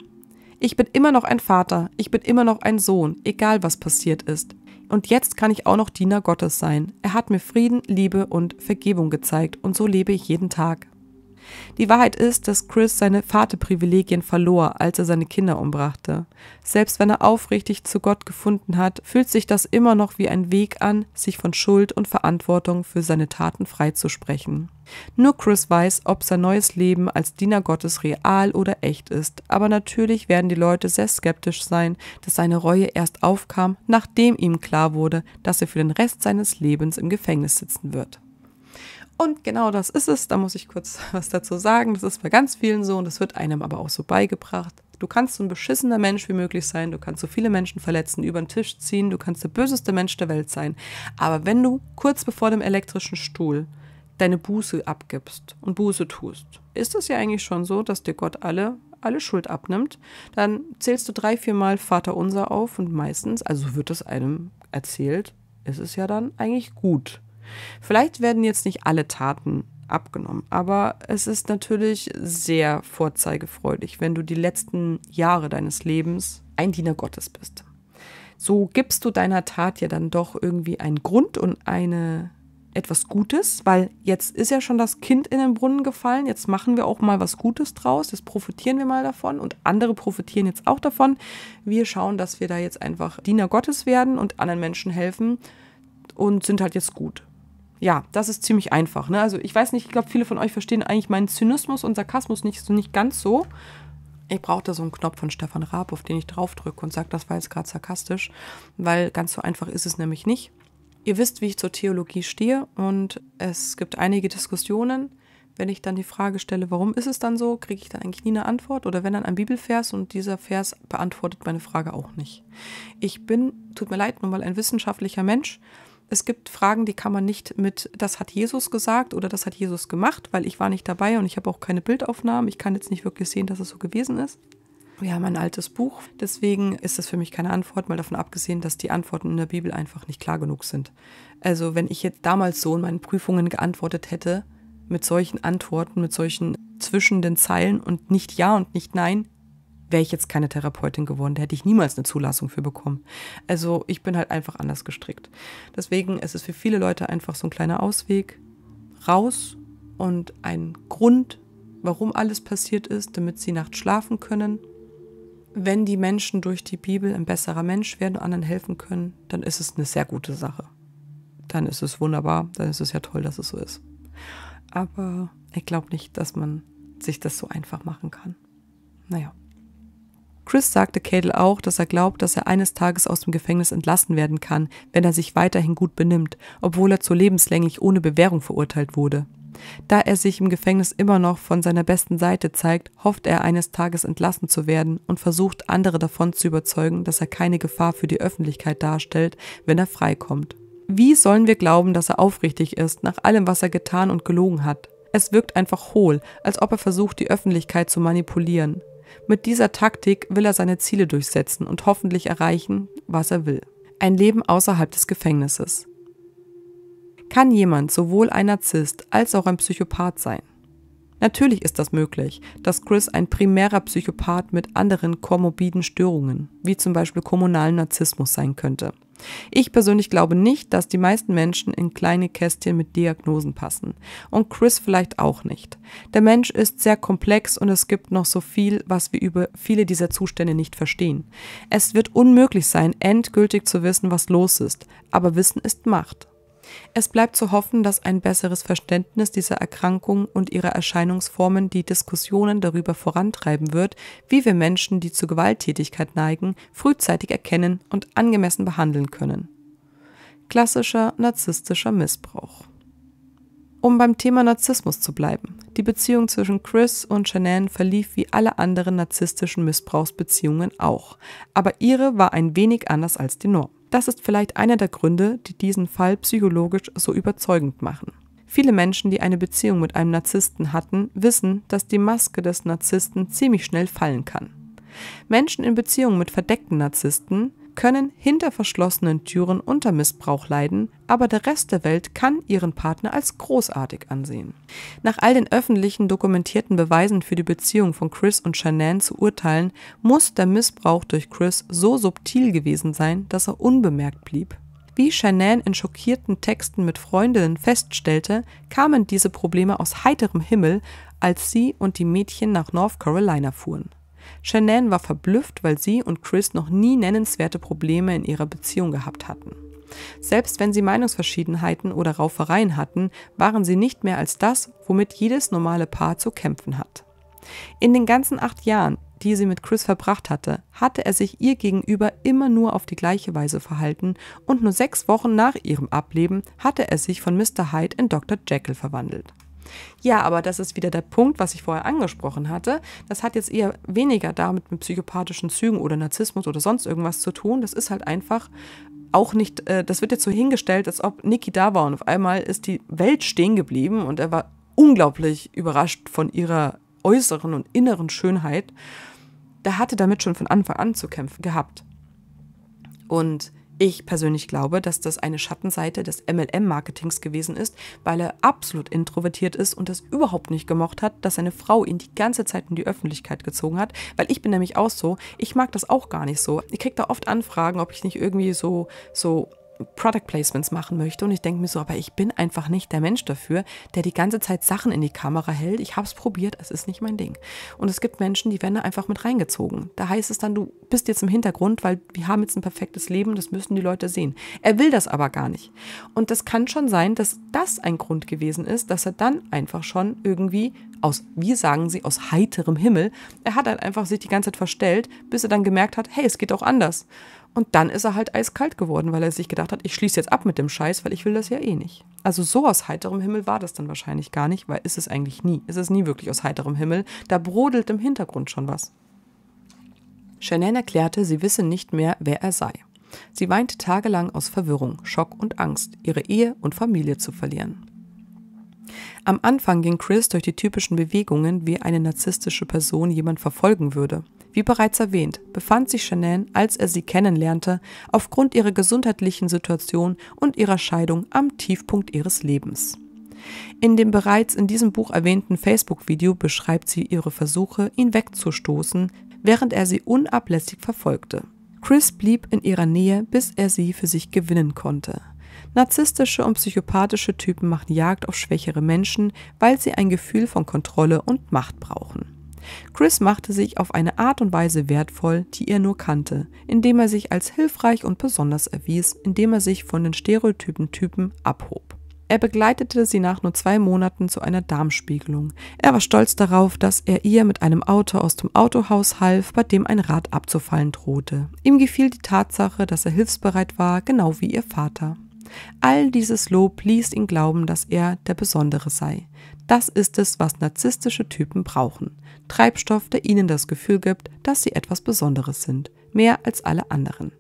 ich bin immer noch ein Vater, ich bin immer noch ein Sohn, egal was passiert ist. Und jetzt kann ich auch noch Diener Gottes sein. Er hat mir Frieden, Liebe und Vergebung gezeigt und so lebe ich jeden Tag. Die Wahrheit ist, dass Chris seine Vaterprivilegien verlor, als er seine Kinder umbrachte. Selbst wenn er aufrichtig zu Gott gefunden hat, fühlt sich das immer noch wie ein Weg an, sich von Schuld und Verantwortung für seine Taten freizusprechen. Nur Chris weiß, ob sein neues Leben als Diener Gottes real oder echt ist, aber natürlich werden die Leute sehr skeptisch sein, dass seine Reue erst aufkam, nachdem ihm klar wurde, dass er für den Rest seines Lebens im Gefängnis sitzen wird. Und genau das ist es, da muss ich kurz was dazu sagen, das ist bei ganz vielen so und das wird einem aber auch so beigebracht. Du kannst so ein beschissener Mensch wie möglich sein, du kannst so viele Menschen verletzen, über den Tisch ziehen, du kannst der böseste Mensch der Welt sein. Aber wenn du kurz bevor dem elektrischen Stuhl deine Buße abgibst und Buße tust, ist es ja eigentlich schon so, dass dir Gott alle alle Schuld abnimmt, dann zählst du drei, viermal Vater unser auf und meistens, also wird es einem erzählt, ist es ja dann eigentlich gut. Vielleicht werden jetzt nicht alle Taten abgenommen, aber es ist natürlich sehr vorzeigefreudig, wenn du die letzten Jahre deines Lebens ein Diener Gottes bist. So gibst du deiner Tat ja dann doch irgendwie einen Grund und eine etwas Gutes, weil jetzt ist ja schon das Kind in den Brunnen gefallen, jetzt machen wir auch mal was Gutes draus, jetzt profitieren wir mal davon und andere profitieren jetzt auch davon. Wir schauen, dass wir da jetzt einfach Diener Gottes werden und anderen Menschen helfen und sind halt jetzt gut. Ja, das ist ziemlich einfach. Ne? Also ich weiß nicht, ich glaube, viele von euch verstehen eigentlich meinen Zynismus und Sarkasmus nicht, so nicht ganz so. Ich brauchte so einen Knopf von Stefan Raab, auf den ich draufdrücke und sage, das war jetzt gerade sarkastisch, weil ganz so einfach ist es nämlich nicht. Ihr wisst, wie ich zur Theologie stehe und es gibt einige Diskussionen. Wenn ich dann die Frage stelle, warum ist es dann so, kriege ich dann eigentlich nie eine Antwort oder wenn dann ein Bibelvers und dieser Vers beantwortet meine Frage auch nicht. Ich bin, tut mir leid, nun mal ein wissenschaftlicher Mensch. Es gibt Fragen, die kann man nicht mit, das hat Jesus gesagt oder das hat Jesus gemacht, weil ich war nicht dabei und ich habe auch keine Bildaufnahmen. Ich kann jetzt nicht wirklich sehen, dass es so gewesen ist. Wir haben ein altes Buch. Deswegen ist das für mich keine Antwort, mal davon abgesehen, dass die Antworten in der Bibel einfach nicht klar genug sind. Also, wenn ich jetzt damals so in meinen Prüfungen geantwortet hätte, mit solchen Antworten, mit solchen zwischen den Zeilen und nicht Ja und nicht Nein, wäre ich jetzt keine Therapeutin geworden. Da hätte ich niemals eine Zulassung für bekommen. Also, ich bin halt einfach anders gestrickt. Deswegen ist es für viele Leute einfach so ein kleiner Ausweg raus und ein Grund, warum alles passiert ist, damit sie nachts schlafen können wenn die Menschen durch die Bibel ein besserer Mensch werden und anderen helfen können, dann ist es eine sehr gute Sache. Dann ist es wunderbar, dann ist es ja toll, dass es so ist. Aber ich glaube nicht, dass man sich das so einfach machen kann. Naja. Chris sagte Cadel auch, dass er glaubt, dass er eines Tages aus dem Gefängnis entlassen werden kann, wenn er sich weiterhin gut benimmt, obwohl er zu lebenslänglich ohne Bewährung verurteilt wurde. Da er sich im Gefängnis immer noch von seiner besten Seite zeigt, hofft er eines Tages entlassen zu werden und versucht andere davon zu überzeugen, dass er keine Gefahr für die Öffentlichkeit darstellt, wenn er freikommt. Wie sollen wir glauben, dass er aufrichtig ist, nach allem, was er getan und gelogen hat? Es wirkt einfach hohl, als ob er versucht, die Öffentlichkeit zu manipulieren. Mit dieser Taktik will er seine Ziele durchsetzen und hoffentlich erreichen, was er will. Ein Leben außerhalb des Gefängnisses kann jemand sowohl ein Narzisst als auch ein Psychopath sein. Natürlich ist das möglich, dass Chris ein primärer Psychopath mit anderen komorbiden Störungen, wie zum Beispiel kommunalen Narzissmus sein könnte. Ich persönlich glaube nicht, dass die meisten Menschen in kleine Kästchen mit Diagnosen passen und Chris vielleicht auch nicht. Der Mensch ist sehr komplex und es gibt noch so viel, was wir über viele dieser Zustände nicht verstehen. Es wird unmöglich sein, endgültig zu wissen, was los ist, aber Wissen ist Macht. Es bleibt zu hoffen, dass ein besseres Verständnis dieser Erkrankung und ihrer Erscheinungsformen die Diskussionen darüber vorantreiben wird, wie wir Menschen, die zu Gewalttätigkeit neigen, frühzeitig erkennen und angemessen behandeln können. Klassischer narzisstischer Missbrauch. Um beim Thema Narzissmus zu bleiben. Die Beziehung zwischen Chris und Shannon verlief wie alle anderen narzisstischen Missbrauchsbeziehungen auch, aber ihre war ein wenig anders als die Norm. Das ist vielleicht einer der Gründe, die diesen Fall psychologisch so überzeugend machen. Viele Menschen, die eine Beziehung mit einem Narzissten hatten, wissen, dass die Maske des Narzissten ziemlich schnell fallen kann. Menschen in Beziehungen mit verdeckten Narzissten können hinter verschlossenen Türen unter Missbrauch leiden, aber der Rest der Welt kann ihren Partner als großartig ansehen. Nach all den öffentlichen dokumentierten Beweisen für die Beziehung von Chris und Shanann zu urteilen, muss der Missbrauch durch Chris so subtil gewesen sein, dass er unbemerkt blieb. Wie Shanann in schockierten Texten mit Freundinnen feststellte, kamen diese Probleme aus heiterem Himmel, als sie und die Mädchen nach North Carolina fuhren. Shanann war verblüfft, weil sie und Chris noch nie nennenswerte Probleme in ihrer Beziehung gehabt hatten. Selbst wenn sie Meinungsverschiedenheiten oder Raufereien hatten, waren sie nicht mehr als das, womit jedes normale Paar zu kämpfen hat. In den ganzen acht Jahren, die sie mit Chris verbracht hatte, hatte er sich ihr gegenüber immer nur auf die gleiche Weise verhalten und nur sechs Wochen nach ihrem Ableben hatte er sich von Mr. Hyde in Dr. Jekyll verwandelt. Ja, aber das ist wieder der Punkt, was ich vorher angesprochen hatte. Das hat jetzt eher weniger damit mit psychopathischen Zügen oder Narzissmus oder sonst irgendwas zu tun. Das ist halt einfach auch nicht, äh, das wird jetzt so hingestellt, als ob Niki da war und auf einmal ist die Welt stehen geblieben und er war unglaublich überrascht von ihrer äußeren und inneren Schönheit. Da hatte damit schon von Anfang an zu kämpfen gehabt. Und ich persönlich glaube, dass das eine Schattenseite des MLM-Marketings gewesen ist, weil er absolut introvertiert ist und es überhaupt nicht gemocht hat, dass seine Frau ihn die ganze Zeit in die Öffentlichkeit gezogen hat, weil ich bin nämlich auch so, ich mag das auch gar nicht so. Ich kriege da oft Anfragen, ob ich nicht irgendwie so, so Product Placements machen möchte. Und ich denke mir so, aber ich bin einfach nicht der Mensch dafür, der die ganze Zeit Sachen in die Kamera hält. Ich habe es probiert, es ist nicht mein Ding. Und es gibt Menschen, die werden da einfach mit reingezogen. Da heißt es dann, du bist jetzt im Hintergrund, weil wir haben jetzt ein perfektes Leben, das müssen die Leute sehen. Er will das aber gar nicht. Und das kann schon sein, dass das ein Grund gewesen ist, dass er dann einfach schon irgendwie aus, wie sagen sie, aus heiterem Himmel, er hat halt einfach sich die ganze Zeit verstellt, bis er dann gemerkt hat, hey, es geht auch anders. Und dann ist er halt eiskalt geworden, weil er sich gedacht hat, ich schließe jetzt ab mit dem Scheiß, weil ich will das ja eh nicht. Also so aus heiterem Himmel war das dann wahrscheinlich gar nicht, weil ist es eigentlich nie. Ist es nie wirklich aus heiterem Himmel. Da brodelt im Hintergrund schon was. Shannon erklärte, sie wisse nicht mehr, wer er sei. Sie weinte tagelang aus Verwirrung, Schock und Angst, ihre Ehe und Familie zu verlieren. Am Anfang ging Chris durch die typischen Bewegungen, wie eine narzisstische Person jemand verfolgen würde. Wie bereits erwähnt, befand sich Chanel, als er sie kennenlernte, aufgrund ihrer gesundheitlichen Situation und ihrer Scheidung am Tiefpunkt ihres Lebens. In dem bereits in diesem Buch erwähnten Facebook-Video beschreibt sie ihre Versuche, ihn wegzustoßen, während er sie unablässig verfolgte. Chris blieb in ihrer Nähe, bis er sie für sich gewinnen konnte. Narzisstische und psychopathische Typen machen Jagd auf schwächere Menschen, weil sie ein Gefühl von Kontrolle und Macht brauchen. Chris machte sich auf eine Art und Weise wertvoll, die er nur kannte, indem er sich als hilfreich und besonders erwies, indem er sich von den stereotypen Typen abhob. Er begleitete sie nach nur zwei Monaten zu einer Darmspiegelung. Er war stolz darauf, dass er ihr mit einem Auto aus dem Autohaus half, bei dem ein Rad abzufallen drohte. Ihm gefiel die Tatsache, dass er hilfsbereit war, genau wie ihr Vater. All dieses Lob ließ ihn glauben, dass er der Besondere sei. Das ist es, was narzisstische Typen brauchen. Treibstoff, der ihnen das Gefühl gibt, dass sie etwas Besonderes sind, mehr als alle anderen.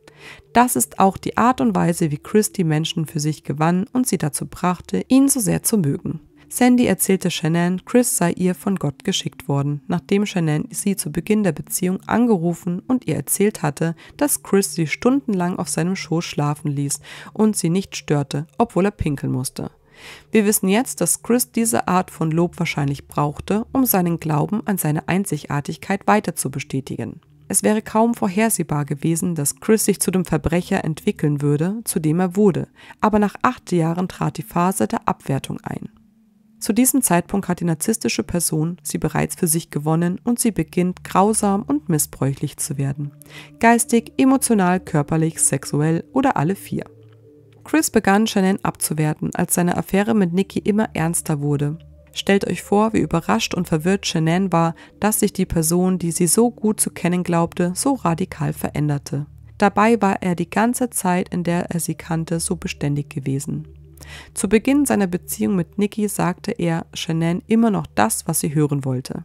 Das ist auch die Art und Weise, wie Chris die Menschen für sich gewann und sie dazu brachte, ihn so sehr zu mögen. Sandy erzählte Shannon, Chris sei ihr von Gott geschickt worden, nachdem Shannon sie zu Beginn der Beziehung angerufen und ihr erzählt hatte, dass Chris sie stundenlang auf seinem Schoß schlafen ließ und sie nicht störte, obwohl er pinkeln musste. Wir wissen jetzt, dass Chris diese Art von Lob wahrscheinlich brauchte, um seinen Glauben an seine Einzigartigkeit weiter zu bestätigen. Es wäre kaum vorhersehbar gewesen, dass Chris sich zu dem Verbrecher entwickeln würde, zu dem er wurde, aber nach acht Jahren trat die Phase der Abwertung ein. Zu diesem Zeitpunkt hat die narzisstische Person sie bereits für sich gewonnen und sie beginnt grausam und missbräuchlich zu werden. Geistig, emotional, körperlich, sexuell oder alle vier. Chris begann Shannon abzuwerten, als seine Affäre mit Nikki immer ernster wurde. Stellt euch vor, wie überrascht und verwirrt Shannon war, dass sich die Person, die sie so gut zu kennen glaubte, so radikal veränderte. Dabei war er die ganze Zeit, in der er sie kannte, so beständig gewesen. Zu Beginn seiner Beziehung mit Nikki sagte er Shannon immer noch das, was sie hören wollte.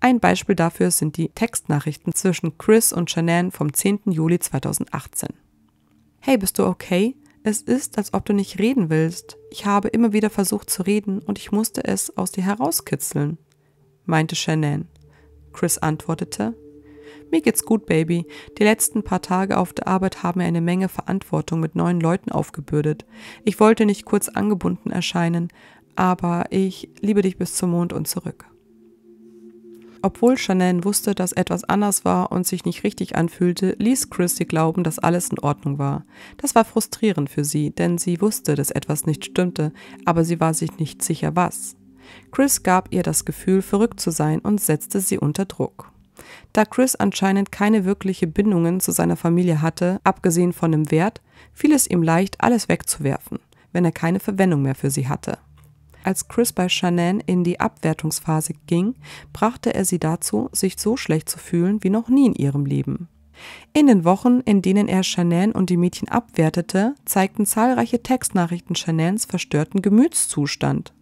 Ein Beispiel dafür sind die Textnachrichten zwischen Chris und Shannon vom 10. Juli 2018. Hey, bist du okay? Es ist, als ob du nicht reden willst. Ich habe immer wieder versucht zu reden und ich musste es aus dir herauskitzeln, meinte Shannon. Chris antwortete, mir geht's gut, Baby. Die letzten paar Tage auf der Arbeit haben mir eine Menge Verantwortung mit neuen Leuten aufgebürdet. Ich wollte nicht kurz angebunden erscheinen, aber ich liebe dich bis zum Mond und zurück. Obwohl Chanel wusste, dass etwas anders war und sich nicht richtig anfühlte, ließ Christy glauben, dass alles in Ordnung war. Das war frustrierend für sie, denn sie wusste, dass etwas nicht stimmte, aber sie war sich nicht sicher was. Chris gab ihr das Gefühl, verrückt zu sein und setzte sie unter Druck. Da Chris anscheinend keine wirkliche Bindungen zu seiner Familie hatte, abgesehen von dem Wert, fiel es ihm leicht, alles wegzuwerfen, wenn er keine Verwendung mehr für sie hatte. Als Chris bei Shanann in die Abwertungsphase ging, brachte er sie dazu, sich so schlecht zu fühlen wie noch nie in ihrem Leben. In den Wochen, in denen er Shanann und die Mädchen abwertete, zeigten zahlreiche Textnachrichten Shananns verstörten Gemütszustand.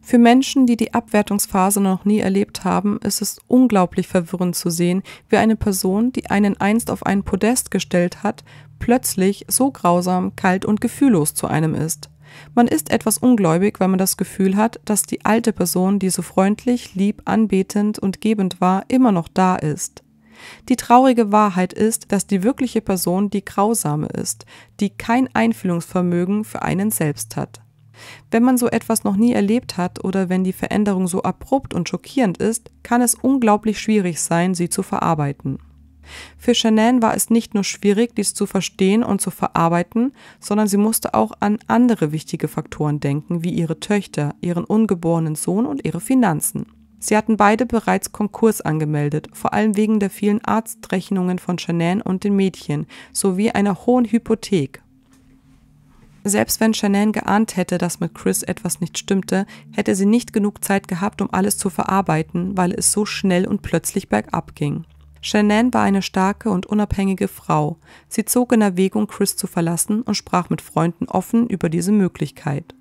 Für Menschen, die die Abwertungsphase noch nie erlebt haben, ist es unglaublich verwirrend zu sehen, wie eine Person, die einen einst auf ein Podest gestellt hat, plötzlich so grausam, kalt und gefühllos zu einem ist. Man ist etwas ungläubig, wenn man das Gefühl hat, dass die alte Person, die so freundlich, lieb, anbetend und gebend war, immer noch da ist. Die traurige Wahrheit ist, dass die wirkliche Person die grausame ist, die kein Einfühlungsvermögen für einen selbst hat. Wenn man so etwas noch nie erlebt hat oder wenn die Veränderung so abrupt und schockierend ist, kann es unglaublich schwierig sein, sie zu verarbeiten. Für Shanann war es nicht nur schwierig, dies zu verstehen und zu verarbeiten, sondern sie musste auch an andere wichtige Faktoren denken, wie ihre Töchter, ihren ungeborenen Sohn und ihre Finanzen. Sie hatten beide bereits Konkurs angemeldet, vor allem wegen der vielen Arztrechnungen von Shanann und den Mädchen, sowie einer hohen Hypothek. Selbst wenn Shanann geahnt hätte, dass mit Chris etwas nicht stimmte, hätte sie nicht genug Zeit gehabt, um alles zu verarbeiten, weil es so schnell und plötzlich bergab ging. Shanann war eine starke und unabhängige Frau. Sie zog in Erwägung, Chris zu verlassen und sprach mit Freunden offen über diese Möglichkeit.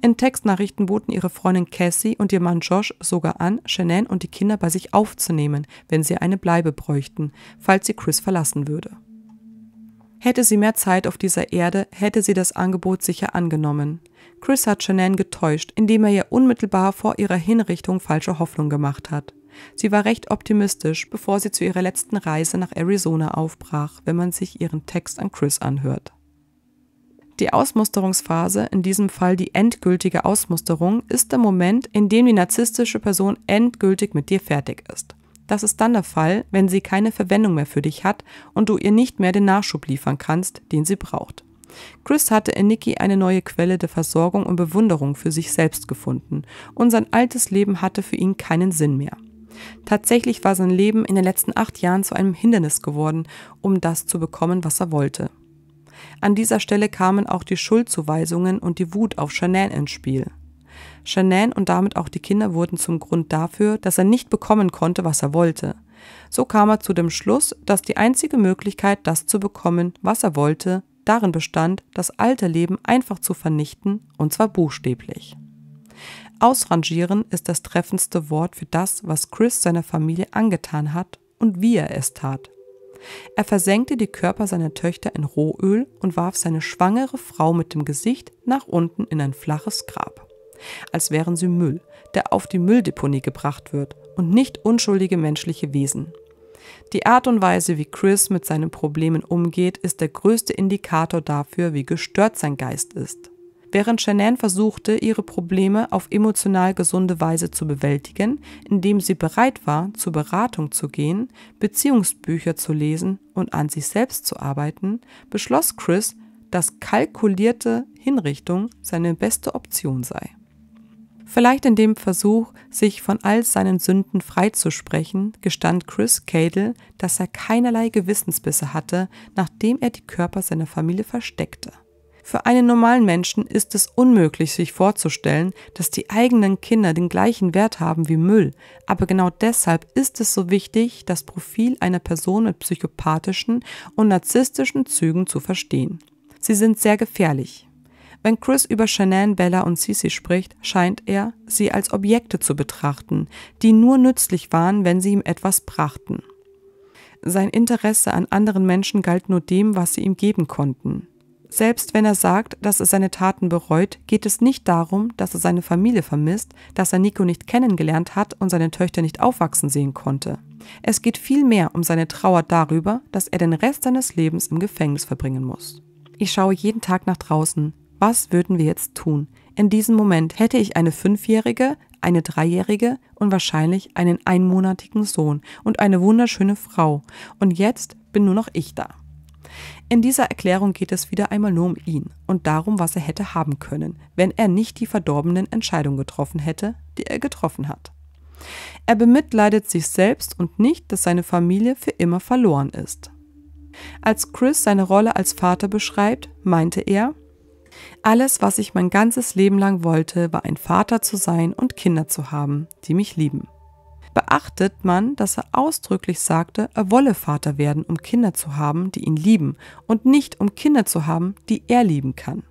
In Textnachrichten boten ihre Freundin Cassie und ihr Mann Josh sogar an, Shanann und die Kinder bei sich aufzunehmen, wenn sie eine Bleibe bräuchten, falls sie Chris verlassen würde. Hätte sie mehr Zeit auf dieser Erde, hätte sie das Angebot sicher angenommen. Chris hat Shanann getäuscht, indem er ihr unmittelbar vor ihrer Hinrichtung falsche Hoffnung gemacht hat. Sie war recht optimistisch, bevor sie zu ihrer letzten Reise nach Arizona aufbrach, wenn man sich ihren Text an Chris anhört. Die Ausmusterungsphase, in diesem Fall die endgültige Ausmusterung, ist der Moment, in dem die narzisstische Person endgültig mit dir fertig ist. Das ist dann der Fall, wenn sie keine Verwendung mehr für dich hat und du ihr nicht mehr den Nachschub liefern kannst, den sie braucht. Chris hatte in Nikki eine neue Quelle der Versorgung und Bewunderung für sich selbst gefunden und sein altes Leben hatte für ihn keinen Sinn mehr. Tatsächlich war sein Leben in den letzten acht Jahren zu einem Hindernis geworden, um das zu bekommen, was er wollte. An dieser Stelle kamen auch die Schuldzuweisungen und die Wut auf Chanel ins Spiel. Shanann und damit auch die Kinder wurden zum Grund dafür, dass er nicht bekommen konnte, was er wollte. So kam er zu dem Schluss, dass die einzige Möglichkeit, das zu bekommen, was er wollte, darin bestand, das alte Leben einfach zu vernichten, und zwar buchstäblich. Ausrangieren ist das treffendste Wort für das, was Chris seiner Familie angetan hat und wie er es tat. Er versenkte die Körper seiner Töchter in Rohöl und warf seine schwangere Frau mit dem Gesicht nach unten in ein flaches Grab als wären sie Müll, der auf die Mülldeponie gebracht wird und nicht unschuldige menschliche Wesen. Die Art und Weise, wie Chris mit seinen Problemen umgeht, ist der größte Indikator dafür, wie gestört sein Geist ist. Während Shanann versuchte, ihre Probleme auf emotional gesunde Weise zu bewältigen, indem sie bereit war, zur Beratung zu gehen, Beziehungsbücher zu lesen und an sich selbst zu arbeiten, beschloss Chris, dass kalkulierte Hinrichtung seine beste Option sei. Vielleicht in dem Versuch, sich von all seinen Sünden freizusprechen, gestand Chris Cadle, dass er keinerlei Gewissensbisse hatte, nachdem er die Körper seiner Familie versteckte. Für einen normalen Menschen ist es unmöglich, sich vorzustellen, dass die eigenen Kinder den gleichen Wert haben wie Müll, aber genau deshalb ist es so wichtig, das Profil einer Person mit psychopathischen und narzisstischen Zügen zu verstehen. Sie sind sehr gefährlich. Wenn Chris über Shanann, Bella und Cece spricht, scheint er, sie als Objekte zu betrachten, die nur nützlich waren, wenn sie ihm etwas brachten. Sein Interesse an anderen Menschen galt nur dem, was sie ihm geben konnten. Selbst wenn er sagt, dass er seine Taten bereut, geht es nicht darum, dass er seine Familie vermisst, dass er Nico nicht kennengelernt hat und seine Töchter nicht aufwachsen sehen konnte. Es geht vielmehr um seine Trauer darüber, dass er den Rest seines Lebens im Gefängnis verbringen muss. Ich schaue jeden Tag nach draußen, was würden wir jetzt tun? In diesem Moment hätte ich eine Fünfjährige, eine Dreijährige und wahrscheinlich einen einmonatigen Sohn und eine wunderschöne Frau. Und jetzt bin nur noch ich da. In dieser Erklärung geht es wieder einmal nur um ihn und darum, was er hätte haben können, wenn er nicht die verdorbenen Entscheidungen getroffen hätte, die er getroffen hat. Er bemitleidet sich selbst und nicht, dass seine Familie für immer verloren ist. Als Chris seine Rolle als Vater beschreibt, meinte er, alles, was ich mein ganzes Leben lang wollte, war ein Vater zu sein und Kinder zu haben, die mich lieben. Beachtet man, dass er ausdrücklich sagte, er wolle Vater werden, um Kinder zu haben, die ihn lieben, und nicht um Kinder zu haben, die er lieben kann.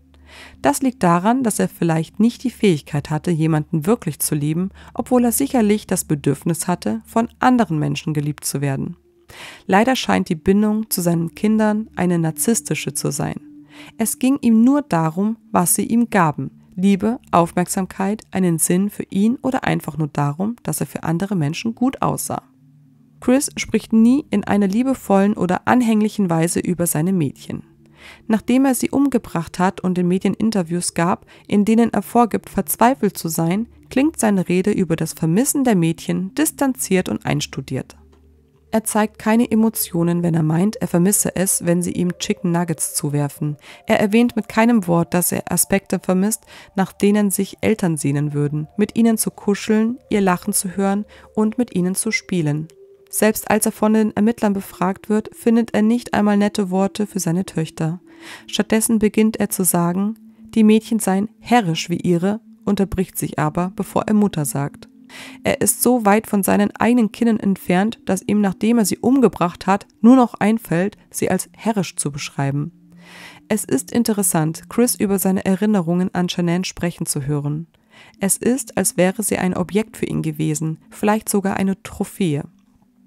Das liegt daran, dass er vielleicht nicht die Fähigkeit hatte, jemanden wirklich zu lieben, obwohl er sicherlich das Bedürfnis hatte, von anderen Menschen geliebt zu werden. Leider scheint die Bindung zu seinen Kindern eine narzisstische zu sein. Es ging ihm nur darum, was sie ihm gaben. Liebe, Aufmerksamkeit, einen Sinn für ihn oder einfach nur darum, dass er für andere Menschen gut aussah. Chris spricht nie in einer liebevollen oder anhänglichen Weise über seine Mädchen. Nachdem er sie umgebracht hat und den Medien Interviews gab, in denen er vorgibt, verzweifelt zu sein, klingt seine Rede über das Vermissen der Mädchen distanziert und einstudiert. Er zeigt keine Emotionen, wenn er meint, er vermisse es, wenn sie ihm Chicken Nuggets zuwerfen. Er erwähnt mit keinem Wort, dass er Aspekte vermisst, nach denen sich Eltern sehnen würden, mit ihnen zu kuscheln, ihr Lachen zu hören und mit ihnen zu spielen. Selbst als er von den Ermittlern befragt wird, findet er nicht einmal nette Worte für seine Töchter. Stattdessen beginnt er zu sagen, die Mädchen seien herrisch wie ihre, unterbricht sich aber, bevor er Mutter sagt. Er ist so weit von seinen eigenen Kindern entfernt, dass ihm, nachdem er sie umgebracht hat, nur noch einfällt, sie als herrisch zu beschreiben. Es ist interessant, Chris über seine Erinnerungen an Shanann sprechen zu hören. Es ist, als wäre sie ein Objekt für ihn gewesen, vielleicht sogar eine Trophäe.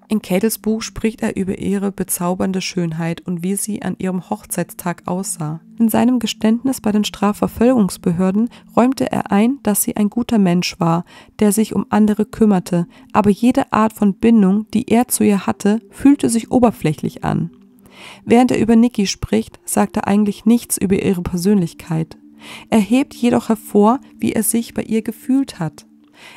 In Kädels Buch spricht er über ihre bezaubernde Schönheit und wie sie an ihrem Hochzeitstag aussah. In seinem Geständnis bei den Strafverfolgungsbehörden räumte er ein, dass sie ein guter Mensch war, der sich um andere kümmerte, aber jede Art von Bindung, die er zu ihr hatte, fühlte sich oberflächlich an. Während er über Nikki spricht, sagt er eigentlich nichts über ihre Persönlichkeit. Er hebt jedoch hervor, wie er sich bei ihr gefühlt hat.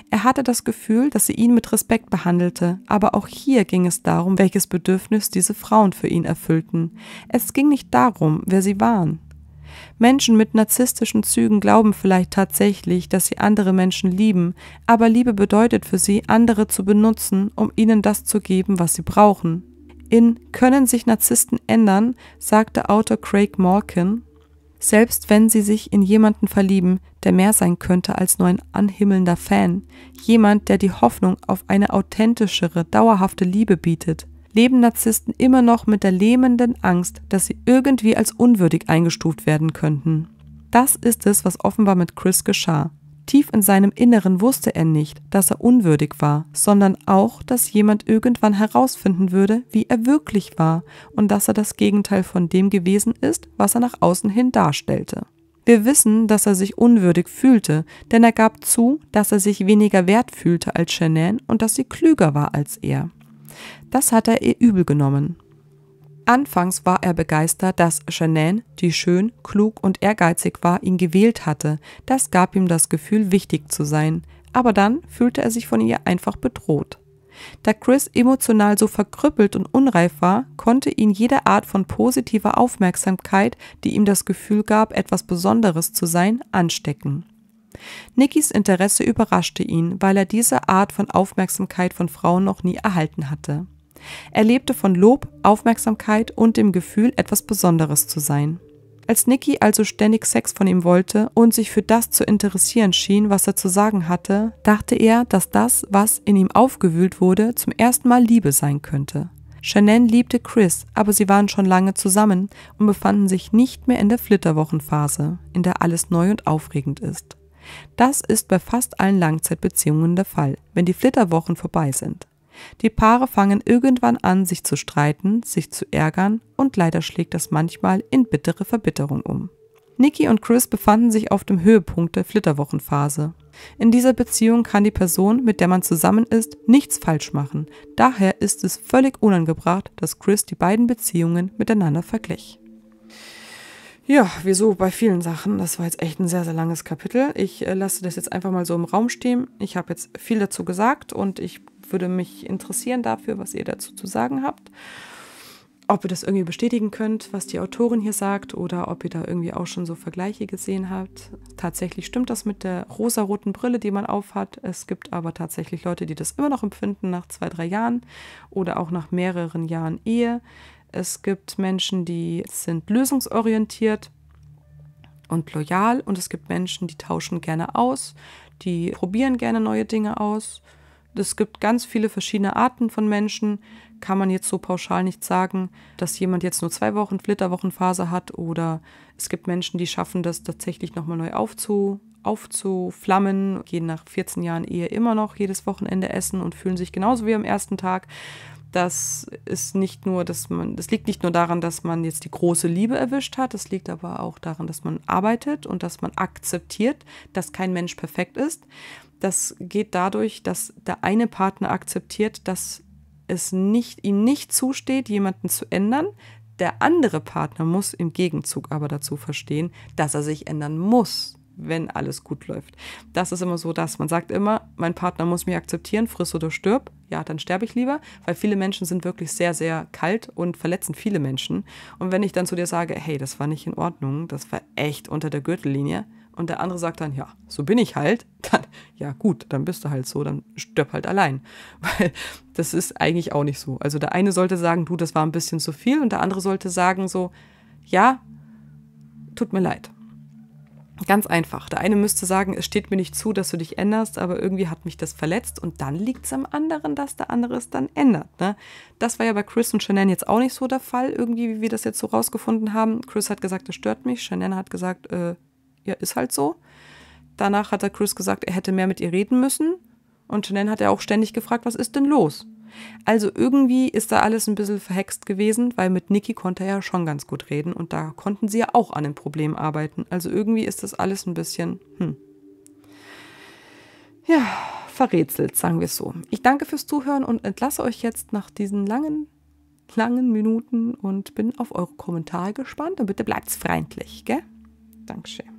Er hatte das Gefühl, dass sie ihn mit Respekt behandelte, aber auch hier ging es darum, welches Bedürfnis diese Frauen für ihn erfüllten. Es ging nicht darum, wer sie waren. Menschen mit narzisstischen Zügen glauben vielleicht tatsächlich, dass sie andere Menschen lieben, aber Liebe bedeutet für sie, andere zu benutzen, um ihnen das zu geben, was sie brauchen. In Können sich Narzissten ändern, sagte Autor Craig Malkin, selbst wenn sie sich in jemanden verlieben, der mehr sein könnte als nur ein anhimmelnder Fan, jemand, der die Hoffnung auf eine authentischere, dauerhafte Liebe bietet, leben Narzissten immer noch mit der lähmenden Angst, dass sie irgendwie als unwürdig eingestuft werden könnten. Das ist es, was offenbar mit Chris geschah. Tief in seinem Inneren wusste er nicht, dass er unwürdig war, sondern auch, dass jemand irgendwann herausfinden würde, wie er wirklich war und dass er das Gegenteil von dem gewesen ist, was er nach außen hin darstellte. Wir wissen, dass er sich unwürdig fühlte, denn er gab zu, dass er sich weniger wert fühlte als Shenan und dass sie klüger war als er. Das hat er ihr übel genommen. Anfangs war er begeistert, dass Shanann, die schön, klug und ehrgeizig war, ihn gewählt hatte. Das gab ihm das Gefühl, wichtig zu sein. Aber dann fühlte er sich von ihr einfach bedroht. Da Chris emotional so verkrüppelt und unreif war, konnte ihn jede Art von positiver Aufmerksamkeit, die ihm das Gefühl gab, etwas Besonderes zu sein, anstecken. Nickys Interesse überraschte ihn, weil er diese Art von Aufmerksamkeit von Frauen noch nie erhalten hatte. Er lebte von Lob, Aufmerksamkeit und dem Gefühl, etwas Besonderes zu sein. Als Nikki also ständig Sex von ihm wollte und sich für das zu interessieren schien, was er zu sagen hatte, dachte er, dass das, was in ihm aufgewühlt wurde, zum ersten Mal Liebe sein könnte. Shannon liebte Chris, aber sie waren schon lange zusammen und befanden sich nicht mehr in der Flitterwochenphase, in der alles neu und aufregend ist. Das ist bei fast allen Langzeitbeziehungen der Fall, wenn die Flitterwochen vorbei sind. Die Paare fangen irgendwann an, sich zu streiten, sich zu ärgern und leider schlägt das manchmal in bittere Verbitterung um. Nikki und Chris befanden sich auf dem Höhepunkt der Flitterwochenphase. In dieser Beziehung kann die Person, mit der man zusammen ist, nichts falsch machen. Daher ist es völlig unangebracht, dass Chris die beiden Beziehungen miteinander verglich. Ja, wieso bei vielen Sachen. Das war jetzt echt ein sehr, sehr langes Kapitel. Ich äh, lasse das jetzt einfach mal so im Raum stehen. Ich habe jetzt viel dazu gesagt und ich würde mich interessieren dafür, was ihr dazu zu sagen habt. Ob ihr das irgendwie bestätigen könnt, was die Autorin hier sagt, oder ob ihr da irgendwie auch schon so Vergleiche gesehen habt. Tatsächlich stimmt das mit der rosaroten Brille, die man aufhat. Es gibt aber tatsächlich Leute, die das immer noch empfinden nach zwei, drei Jahren oder auch nach mehreren Jahren Ehe. Es gibt Menschen, die sind lösungsorientiert und loyal und es gibt Menschen, die tauschen gerne aus, die probieren gerne neue Dinge aus es gibt ganz viele verschiedene Arten von Menschen. Kann man jetzt so pauschal nicht sagen, dass jemand jetzt nur zwei Wochen Flitterwochenphase hat oder es gibt Menschen, die schaffen das tatsächlich nochmal neu aufzu, aufzuflammen, gehen nach 14 Jahren Ehe immer noch jedes Wochenende essen und fühlen sich genauso wie am ersten Tag. Das ist nicht nur, dass man, das liegt nicht nur daran, dass man jetzt die große Liebe erwischt hat, das liegt aber auch daran, dass man arbeitet und dass man akzeptiert, dass kein Mensch perfekt ist, das geht dadurch, dass der eine Partner akzeptiert, dass es nicht, ihm nicht zusteht, jemanden zu ändern. Der andere Partner muss im Gegenzug aber dazu verstehen, dass er sich ändern muss, wenn alles gut läuft. Das ist immer so dass Man sagt immer, mein Partner muss mich akzeptieren, friss oder stirb. Ja, dann sterbe ich lieber, weil viele Menschen sind wirklich sehr, sehr kalt und verletzen viele Menschen. Und wenn ich dann zu dir sage, hey, das war nicht in Ordnung, das war echt unter der Gürtellinie, und der andere sagt dann, ja, so bin ich halt. Dann, ja, gut, dann bist du halt so, dann stirb halt allein. Weil das ist eigentlich auch nicht so. Also der eine sollte sagen, du, das war ein bisschen zu viel. Und der andere sollte sagen so, ja, tut mir leid. Ganz einfach. Der eine müsste sagen, es steht mir nicht zu, dass du dich änderst, aber irgendwie hat mich das verletzt und dann liegt es am anderen, dass der andere es dann ändert. Ne? Das war ja bei Chris und Shannon jetzt auch nicht so der Fall, irgendwie, wie wir das jetzt so rausgefunden haben. Chris hat gesagt, das stört mich. Shannon hat gesagt, äh, ja, ist halt so. Danach hat er Chris gesagt, er hätte mehr mit ihr reden müssen. Und Shannon hat er auch ständig gefragt, was ist denn los? Also irgendwie ist da alles ein bisschen verhext gewesen, weil mit Nikki konnte er ja schon ganz gut reden und da konnten sie ja auch an dem Problem arbeiten. Also irgendwie ist das alles ein bisschen, hm. Ja, verrätselt, sagen wir es so. Ich danke fürs Zuhören und entlasse euch jetzt nach diesen langen, langen Minuten und bin auf eure Kommentare gespannt und bitte bleibt's freundlich, gell? Dankeschön.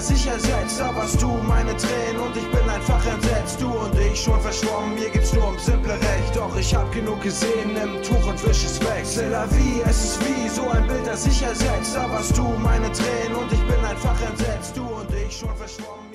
sehr sicher selbst, sabberst du meine Tränen und ich bin einfach entsetzt. Du und ich schon verschwommen, mir geht's nur ums simple Recht. Doch ich hab genug gesehen, nimm Tuch und wisch es weg. Wie, es ist wie so ein Bild, das ich ersetzt. Sabberst du meine Tränen und ich bin einfach entsetzt. Du und ich schon verschwommen.